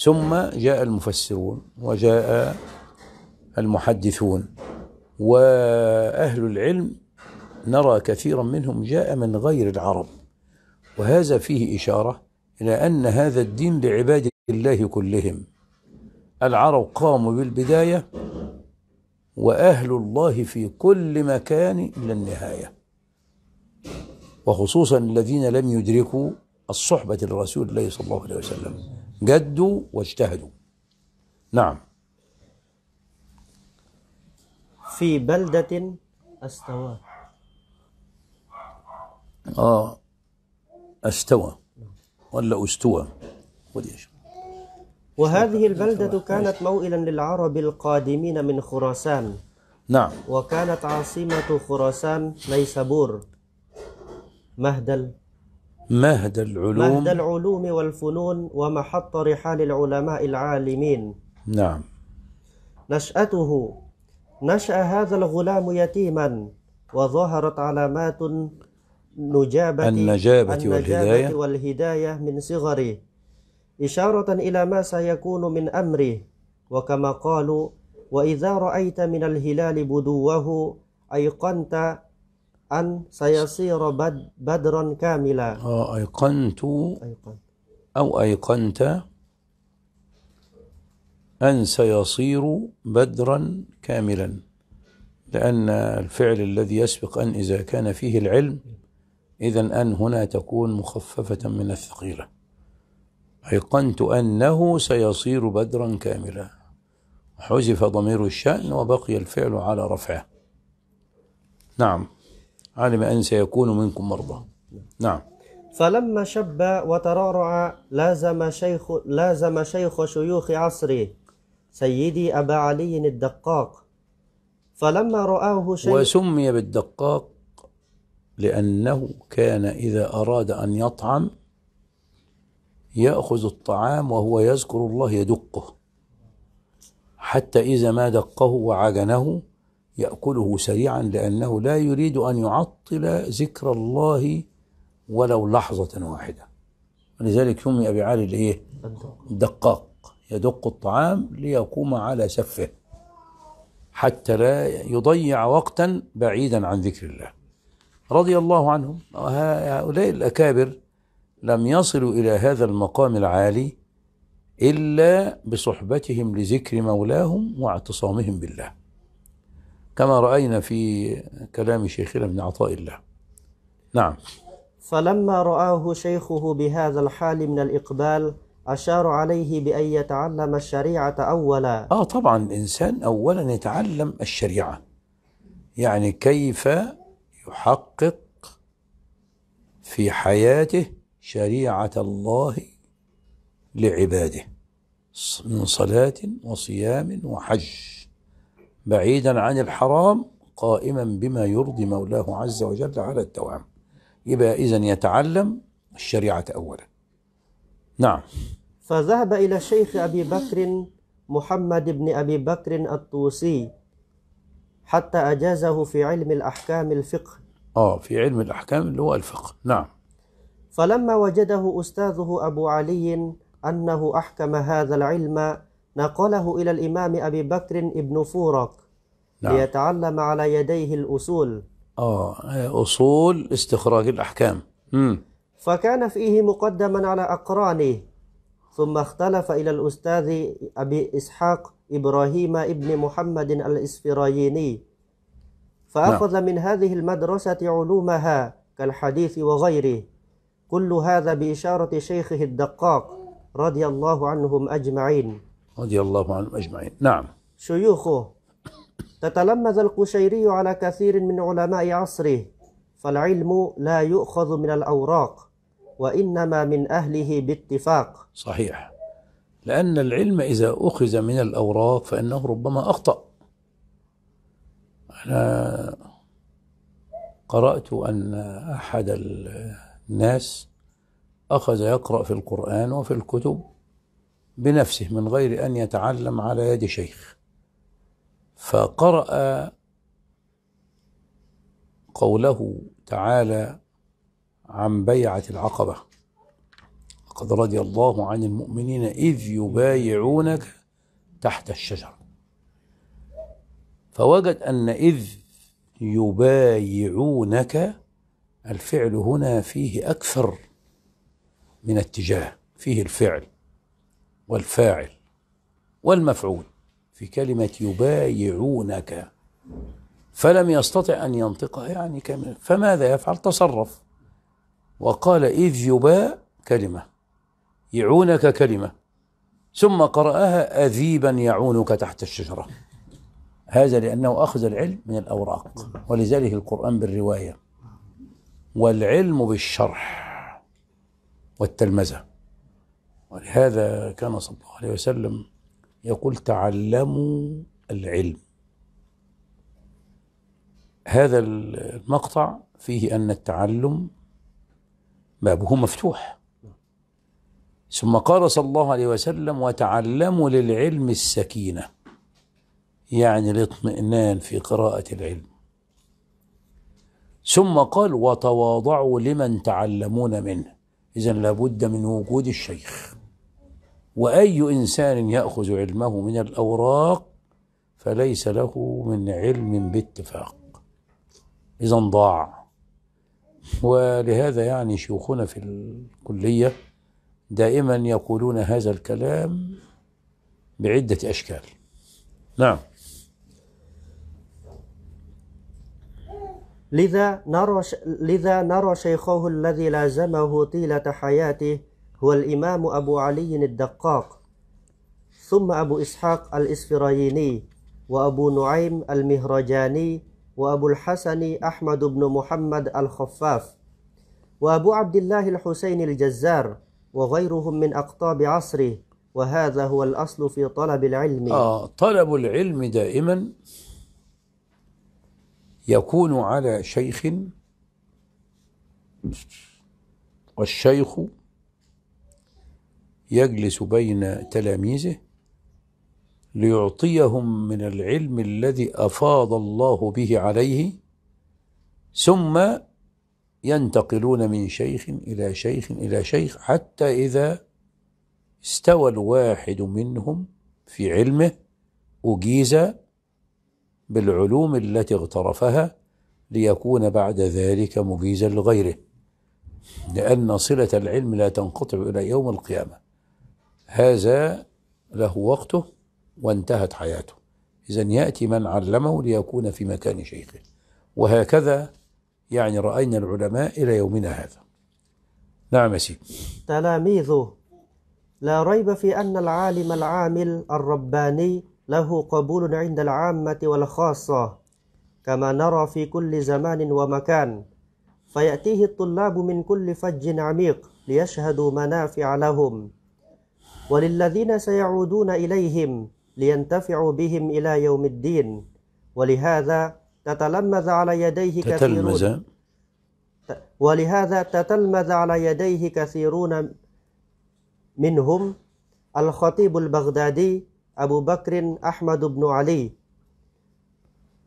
ثم جاء المفسرون وجاء المحدثون واهل العلم نرى كثيرا منهم جاء من غير العرب وهذا فيه اشاره الى ان هذا الدين لعباد الله كلهم العرب قاموا بالبدايه واهل الله في كل مكان الى النهايه وخصوصا الذين لم يدركوا الصحبه لرسول الله صلى الله عليه وسلم
جدوا واجتهدوا نعم في بلدة استوى
اه استوى ولا استوى
وهذه البلدة كانت موئلا للعرب القادمين من خراسان نعم وكانت عاصمة خراسان نيسابور مهدل مهد العلوم مهد العلوم والفنون ومحط رحال العلماء العالمين نعم نشأته نشأ هذا الغلام يتيما وظهرت علامات نجابة النجابة, النجابة والهداية, والهداية من صغره إشارة إلى ما سيكون من أمره وكما قالوا وإذا رأيت من الهلال بدوه أيقنت أن سيصير بد بدرا كاملا آه
أيقنت أو أيقنت أن سيصير بدرا كاملا لأن الفعل الذي يسبق أن إذا كان فيه العلم إذا أن هنا تكون مخففة من الثقيلة أيقنت أنه سيصير بدرا كاملا حذف ضمير الشأن وبقي الفعل على رفعه نعم علم أن سيكون منكم مرضى نعم
فلما شب وترعرع لازم شيخ لازم شيخ شيوخ عصره سيدي أبا علي الدقاق فلما رآه شيخ
وسمي بالدقاق لأنه كان إذا أراد أن يطعم يأخذ الطعام وهو يذكر الله يدقه حتى إذا ما دقه وعجنه يأكله سريعا لأنه لا يريد أن يعطل ذكر الله ولو لحظة واحدة ولذلك سمي أبي علي الإيه؟ الدقاق يدق الطعام ليقوم على سفه حتى لا يضيع وقتا بعيدا عن ذكر الله رضي الله عنهم هؤلاء الأكابر لم يصلوا إلى هذا المقام العالي إلا بصحبتهم لذكر مولاهم واعتصامهم بالله كما رأينا في كلام شيخنا ابن عطاء الله نعم
فلما رآه شيخه بهذا الحال من الإقبال أشار عليه بأن يتعلم الشريعة أولا
آه طبعا الإنسان أولا يتعلم الشريعة يعني كيف يحقق في حياته شريعة الله لعباده من صلاة وصيام وحج بعيدا عن الحرام قائما بما يرضي مولاه عز وجل على الدوام يبقى إذا يتعلم الشريعة أولا نعم
فذهب إلى الشيخ أبي بكر محمد بن أبي بكر الطوسي حتى أجازه في علم الأحكام الفقه
آه في علم الأحكام اللي هو الفقه نعم
فلما وجده أستاذه أبو علي أنه أحكم هذا العلم نقله إلى الإمام أبي بكر ابن فورك نعم. ليتعلم على يديه الأصول
آه أصول استخراج الأحكام مم.
فكان فيه مقدما على أقرانه ثم اختلف إلى الأستاذ أبي إسحاق إبراهيم ابن محمد الإسفرايني فأخذ نعم. من هذه المدرسة علومها كالحديث وغيره كل هذا بإشارة شيخه الدقاق رضي الله عنهم أجمعين
رضي الله عنهم أجمعين
نعم شيوخه تتلمذ القشيري على كثير من علماء عصره فالعلم لا يؤخذ من الأوراق وإنما من أهله باتفاق صحيح
لأن العلم إذا أخذ من الأوراق فإنه ربما أخطأ أنا قرأت أن أحد الناس أخذ يقرأ في القرآن وفي الكتب بنفسه من غير أن يتعلم على يد شيخ فقرأ قوله تعالى عن بيعة العقبة لقد رضي الله عن المؤمنين إذ يبايعونك تحت الشجرة فوجد أن إذ يبايعونك الفعل هنا فيه أكثر من اتجاه فيه الفعل والفاعل والمفعول في كلمة يبايعونك فلم يستطع أن ينطقها يعني كاملا فماذا يفعل تصرف وقال إذ يباء كلمة يعونك كلمة ثم قرأها أذيبا يعونك تحت الشجرة هذا لأنه أخذ العلم من الأوراق ولذلك القرآن بالرواية والعلم بالشرح والتلمذة ولهذا كان صلى الله عليه وسلم يقول تعلموا العلم هذا المقطع فيه أن التعلم بابه مفتوح ثم قال صلى الله عليه وسلم وتعلموا للعلم السكينة يعني الاطمئنان في قراءة العلم ثم قال وتواضعوا لمن تعلمون منه إذا لابد من وجود الشيخ واي انسان ياخذ علمه من الاوراق فليس له من علم باتفاق اذا ضاع ولهذا يعني شيوخنا في الكليه دائما يقولون هذا الكلام بعده اشكال نعم
لذا نرى لذا نرى شيخه الذي لازمه طيلة حياته هو الإمام أبو علي الدقاق ثم أبو إسحاق الإسفرايني وأبو نعيم المهرجاني وأبو الحسن أحمد بن محمد الخفاف وأبو عبد الله الحسين الجزار وغيرهم من أقطاب عصره وهذا هو الأصل في طلب العلم آه
طلب العلم دائما يكون على شيخ والشيخ يجلس بين تلاميذه ليعطيهم من العلم الذي افاض الله به عليه ثم ينتقلون من شيخ الى شيخ الى شيخ حتى اذا استوى الواحد منهم في علمه اجيز بالعلوم التي اغترفها ليكون بعد ذلك مجيزا لغيره لان صله العلم لا تنقطع الى يوم القيامه هذا له وقته وانتهت حياته إذا يأتي من علمه ليكون في مكان شيخه وهكذا يعني رأينا العلماء إلى يومنا هذا نعم يا سيدي
تلاميذه لا ريب في أن العالم العامل الرباني له قبول عند العامة والخاصة كما نرى في كل زمان ومكان فيأتيه الطلاب من كل فج عميق ليشهدوا منافع لهم وللذين سيعودون إليهم لينتفعوا بهم إلى يوم الدين ولهذا تتلمذ على يديه تتلمذ كثيرون ولهذا تتلمذ على يديه كثيرون منهم الخطيب البغدادي أبو بكر أحمد بن علي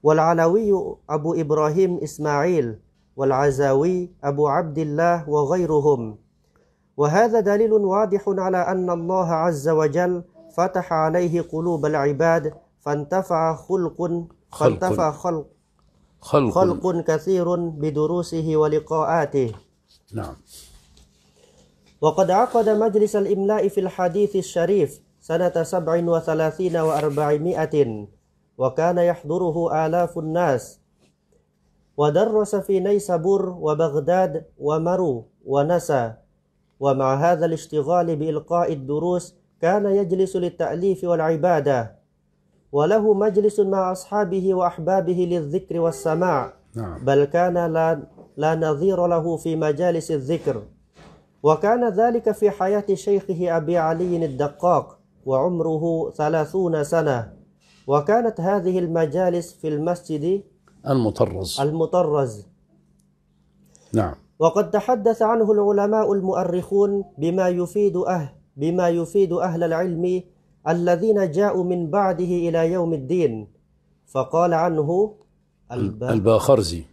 والعلوي أبو إبراهيم إسماعيل والعزاوي أبو عبد الله وغيرهم وهذا دليل واضح على أن الله عز وجل فتح عليه قلوب العباد فانتفع خلق فانتفع خلق خلق, خلق كثير بدروسه ولقاءاته نعم وقد عقد مجلس الإملاء في الحديث الشريف سنة سبع وثلاثين وأربعمائة وكان يحضره آلاف الناس ودرس في نيسابور وبغداد ومرو ونسا ومع هذا الاشتغال بإلقاء الدروس كان يجلس للتأليف والعبادة وله مجلس مع أصحابه وأحبابه للذكر والسماع نعم. بل كان لا, لا نظير له في مجالس الذكر وكان ذلك في حياة شيخه أبي علي الدقاق وعمره ثلاثون سنة وكانت هذه المجالس في المسجد
المطرز
المطرز نعم وقد تحدث عنه العلماء المؤرخون بما يفيد أهل بما يفيد أهل العلم الذين جاءوا من بعده إلى يوم الدين فقال عنه الباخرزي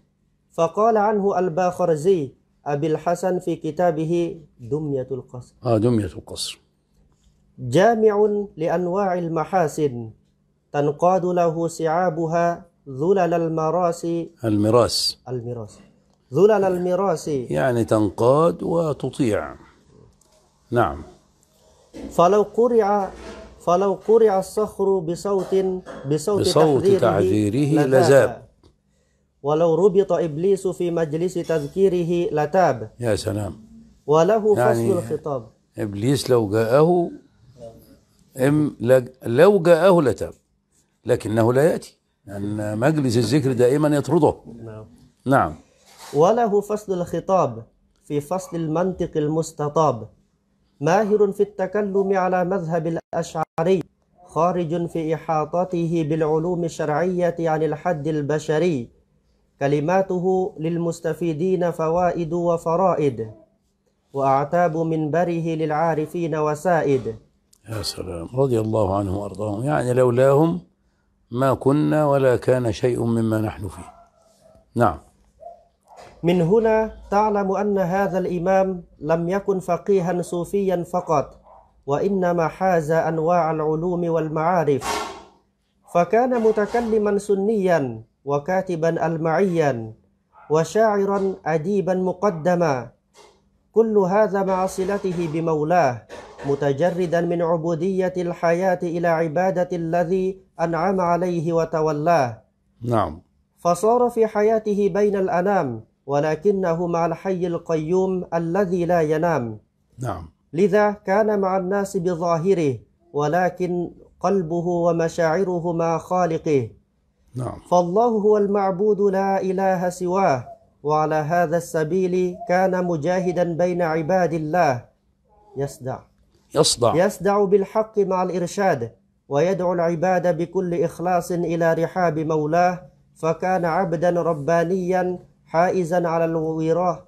فقال عنه الباخرزي أبي الحسن في كتابه دمية القصر
آه دمية القصر
جامع لأنواع المحاسن تنقاد له سعابها ذلل المراسي
المراس
المراس ذلل الميراث
يعني تنقاد وتطيع نعم
فلو قرع فلو قرع الصخر بصوت بصوت, بصوت تحذيره, تحذيره لذاب ولو ربط إبليس في مجلس تذكيره لتاب يا سلام وله يعني فصل الخطاب
إبليس لو جاءه إم لو جاءه لتاب لكنه لا يأتي لأن يعني مجلس الذكر دائما يطرده نعم, نعم
وله فصل الخطاب في فصل المنطق المستطاب ماهر في التكلم على مذهب الأشعري خارج في إحاطته بالعلوم الشرعية عن الحد البشري كلماته للمستفيدين فوائد وفرائد وأعتاب منبره للعارفين وسائد
يا سلام رضي الله عنهم وأرضاهم يعني لولاهم ما كنا ولا كان شيء مما نحن فيه
نعم من هنا تعلم أن هذا الإمام لم يكن فقيها صوفيا فقط وإنما حاز أنواع العلوم والمعارف فكان متكلما سنيا وكاتبا ألمعيا وشاعرا أديبا مقدما كل هذا مع صلته بمولاه متجردا من عبودية الحياة إلى عبادة الذي أنعم عليه وتولاه نعم فصار في حياته بين الأنام ولكنه مع الحي القيوم الذي لا ينام نعم لذا كان مع الناس بظاهره ولكن قلبه ومشاعره مع خالقه نعم فالله هو المعبود لا إله سواه وعلى هذا السبيل كان مجاهدا بين عباد الله يصدع يصدع يصدع بالحق مع الإرشاد ويدعو العباد بكل إخلاص إلى رحاب مولاه فكان عبدا ربانيا حائزا على الوراثة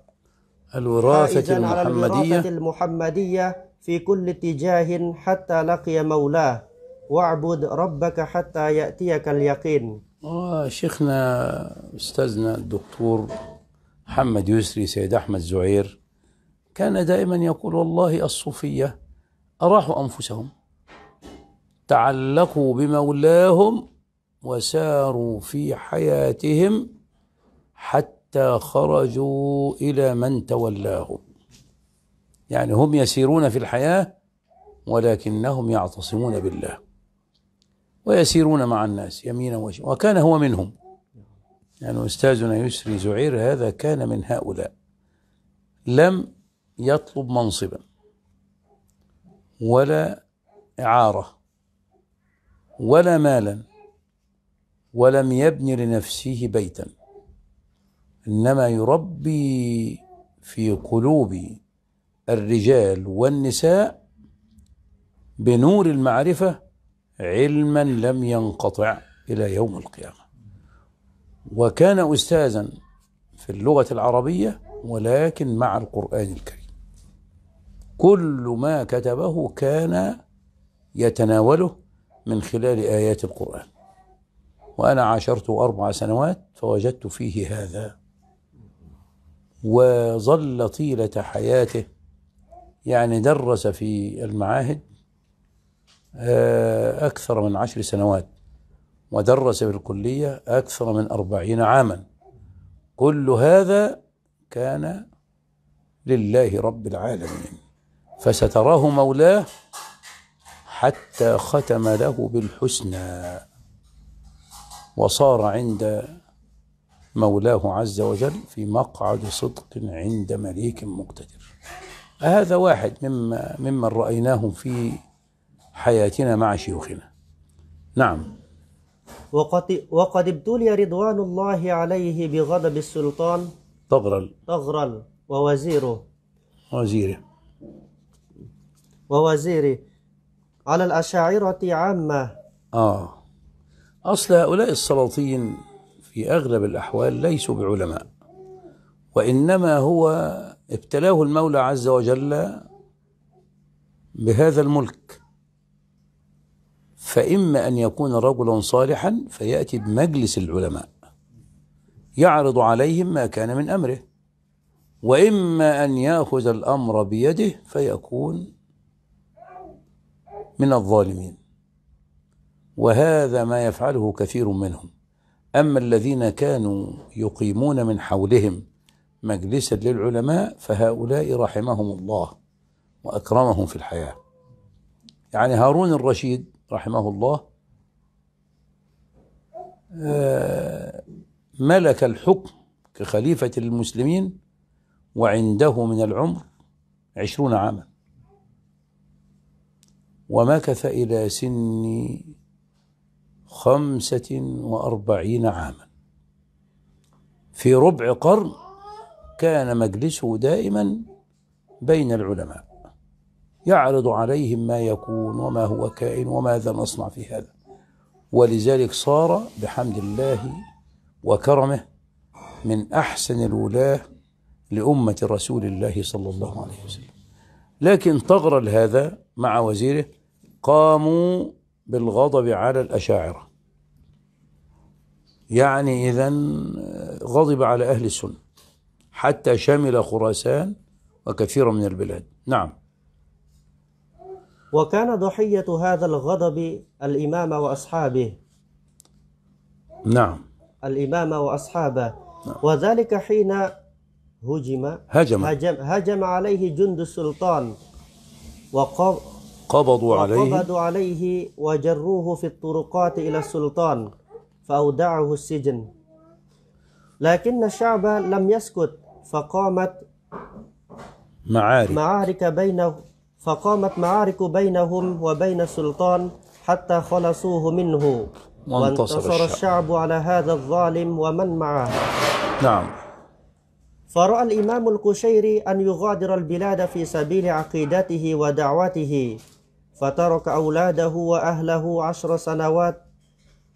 الوراثة المحمدية على الوراثة
المحمدية في كل اتجاه حتى لقي مولاه واعبد ربك حتى يأتيك اليقين
شيخنا أستاذنا الدكتور محمد يسري سيد أحمد زعير كان دائما يقول والله الصوفية أراحوا أنفسهم تعلقوا بمولاهم وساروا في حياتهم حتى حتى خرجوا إلى من تولاهم يعني هم يسيرون في الحياة ولكنهم يعتصمون بالله ويسيرون مع الناس يمينا وشمالا وكان هو منهم يعني أستاذنا يسري زعير هذا كان من هؤلاء لم يطلب منصبا ولا إعارة ولا مالا ولم يبني لنفسه بيتا إنما يربي في قلوب الرجال والنساء بنور المعرفة علما لم ينقطع إلى يوم القيامة وكان أستاذا في اللغة العربية ولكن مع القرآن الكريم كل ما كتبه كان يتناوله من خلال آيات القرآن وأنا عاشرت أربع سنوات فوجدت فيه هذا وظل طيلة حياته يعني درس في المعاهد آه، أكثر من عشر سنوات ودرس في الكلية أكثر من أربعين عاما كل هذا كان لله رب العالمين فستراه مولاه حتى ختم له بالحسنى وصار عند مولاه عز وجل في مقعد صدق عند مليك مقتدر هذا واحد مما ممن رأيناه في حياتنا مع شيوخنا نعم
وقد وقد ابتلي رضوان الله عليه بغضب السلطان طغرل طغرل ووزيره وزيره ووزيره على الأشاعرة عامة
آه أصل
هؤلاء السلاطين
في أغلب الأحوال ليسوا بعلماء وإنما هو ابتلاه المولى عز وجل بهذا الملك فإما أن يكون رجلا صالحا فيأتي بمجلس العلماء يعرض عليهم ما كان من أمره وإما أن يأخذ الأمر بيده فيكون من الظالمين وهذا ما يفعله كثير منهم أما الذين كانوا يقيمون من حولهم مجلسا للعلماء فهؤلاء رحمهم الله وأكرمهم في الحياة يعني هارون الرشيد رحمه الله آه، ملك الحكم كخليفة المسلمين وعنده من العمر عشرون عاما ومكث إلى سن خمسة وأربعين عاما في ربع قرن كان مجلسه دائما بين العلماء يعرض عليهم ما يكون وما هو كائن وماذا نصنع في هذا ولذلك صار بحمد الله وكرمه من أحسن الولاة لأمة رسول الله صلى الله عليه وسلم لكن تغرل هذا مع وزيره قاموا بالغضب على الأشاعرة يعني إذا غضب على أهل السنة حتى شمل خراسان وكثيرا من البلاد
نعم وكان ضحية هذا الغضب الإمام وأصحابه نعم الإمام وأصحابه نعم. وذلك حين هجم هجم هجم, هجم عليه جند السلطان وقو
قبضوا عليه قبضوا
عليه وجروه في الطرقات إلى السلطان فأودعه السجن لكن الشعب لم يسكت فقامت معارك معارك بينه فقامت معارك بينهم وبين السلطان حتى خلصوه منه وانتصر, وانتصر الشعب على هذا الظالم ومن معه نعم فرأى الإمام القشيري أن يغادر البلاد في سبيل عقيدته ودعوته فترك أولاده وأهله عشر سنوات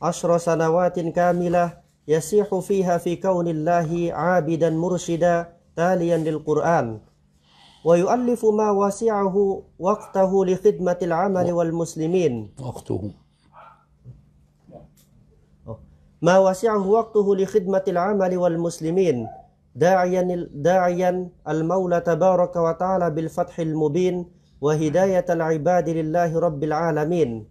عشر سنوات كاملة يسيح فيها في كون الله عابدا مرشدا تاليا للقرآن ويؤلف ما وسعه وقته لخدمة العمل والمسلمين وقته ما وسعه وقته لخدمة العمل والمسلمين داعيا داعيا المولى تبارك وتعالى بالفتح المبين وهداية العباد لله رب العالمين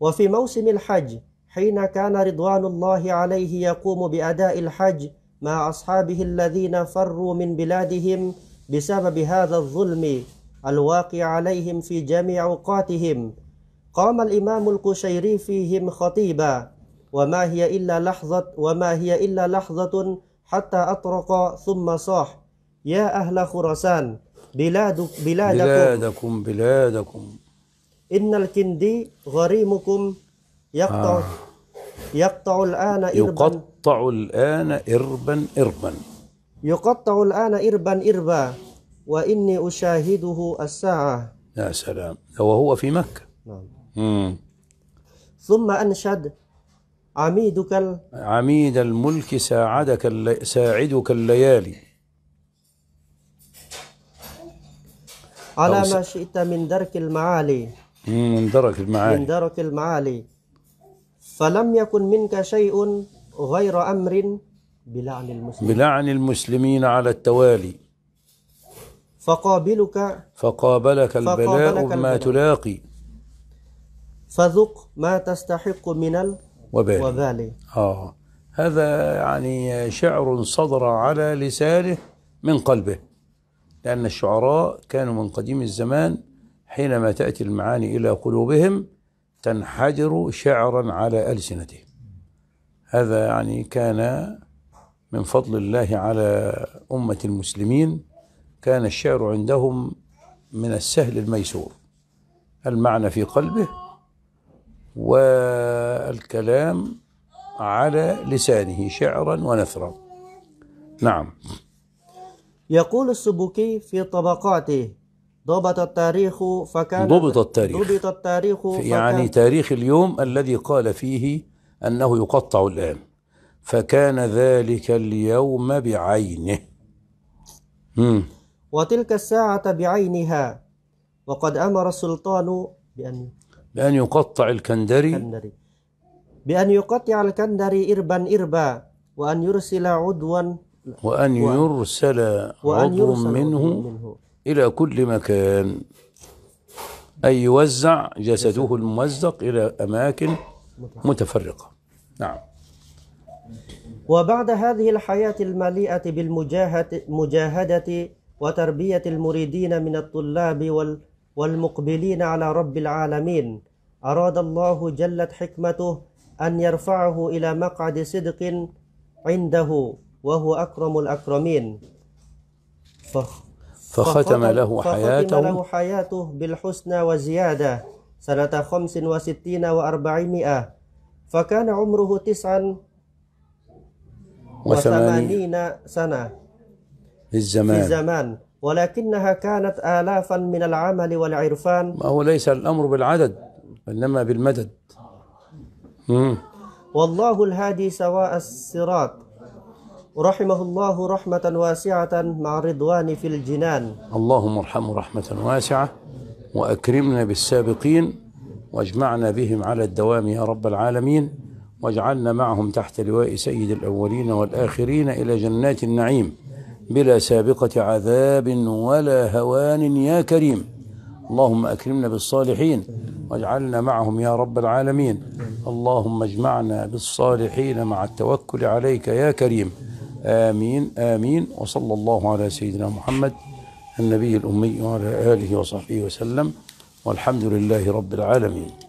وفي موسم الحج حين كان رضوان الله عليه يقوم بأداء الحج مع أصحابه الذين فروا من بلادهم بسبب هذا الظلم الواقع عليهم في جميع أوقاتهم قام الإمام القشيري فيهم خطيبا وما هي إلا لحظة وما هي إلا لحظة حتى أطرق ثم صاح يا أهل خراسان بلاد بلادكم
بلادكم بلادكم
إن الكندي غريمكم يقطع آه. يقطع الآن إربا
يقطع الآن إربا إربا
يقطع الآن إربا إربا وإني أشاهده الساعة يا سلام
وهو في مكة نعم مم.
ثم أنشد عميدك ال...
عميد الملك ساعدك اللي... ساعدك الليالي
على ما شئت من درك المعالي
من درك المعالي من
درك المعالي فلم يكن منك شيء غير أمر بلعن المسلمين
بلعن المسلمين على التوالي
فقابلك
فقابلك البلاء فقابلك ما البلاء. تلاقي
فذق ما تستحق من الوبال وبال
آه هذا يعني شعر صدر على لسانه من قلبه لأن الشعراء كانوا من قديم الزمان حينما تأتي المعاني إلى قلوبهم تنحدر شعرا على ألسنتهم هذا يعني كان من فضل الله على أمة المسلمين كان الشعر عندهم من السهل الميسور المعنى في قلبه والكلام على لسانه شعرا ونثرا نعم
يقول السبكي في طبقاته ضبط التاريخ فكان ضبط التاريخ ضبط التاريخ فكان يعني
تاريخ اليوم الذي قال فيه أنه يقطع الآن فكان ذلك اليوم بعينه
مم. وتلك الساعة بعينها وقد أمر السلطان بأن
بأن يقطع الكندري, الكندري.
بأن يقطع الكندري إربا إربا وأن يرسل عدوا
وأن يرسل عضو منه إلى كل مكان أي يوزع جسده الممزق إلى أماكن متفرقة نعم
وبعد هذه الحياة المليئة بالمجاهدة وتربية المريدين من الطلاب والمقبلين على رب العالمين أراد الله جلت حكمته أن يرفعه إلى مقعد صدق عنده وهو أكرم الأكرمين
فختم له حياته فختم له
حياته بالحسنى وزيادة سنة خمس وستين وأربعمائة فكان عمره تسعا وثمانين سنة في الزمان, في الزمان ولكنها كانت آلافا من العمل والعرفان
ما هو ليس الأمر بالعدد
إنما بالمدد مم. والله الهادي سواء الصراط رحمه الله رحمة واسعة مع الرضوان في الجنان
اللهم ارحمه رحمة واسعة وأكرمنا بالسابقين واجمعنا بهم على الدوام يا رب العالمين واجعلنا معهم تحت لواء سيد الأولين والآخرين إلى جنات النعيم بلا سابقة عذاب ولا هوان يا كريم اللهم أكرمنا بالصالحين واجعلنا معهم يا رب العالمين اللهم اجمعنا بالصالحين مع التوكل عليك يا كريم آمين آمين وصلى الله على سيدنا محمد النبي الأمي وعلى آله وصحبه وسلم والحمد لله رب العالمين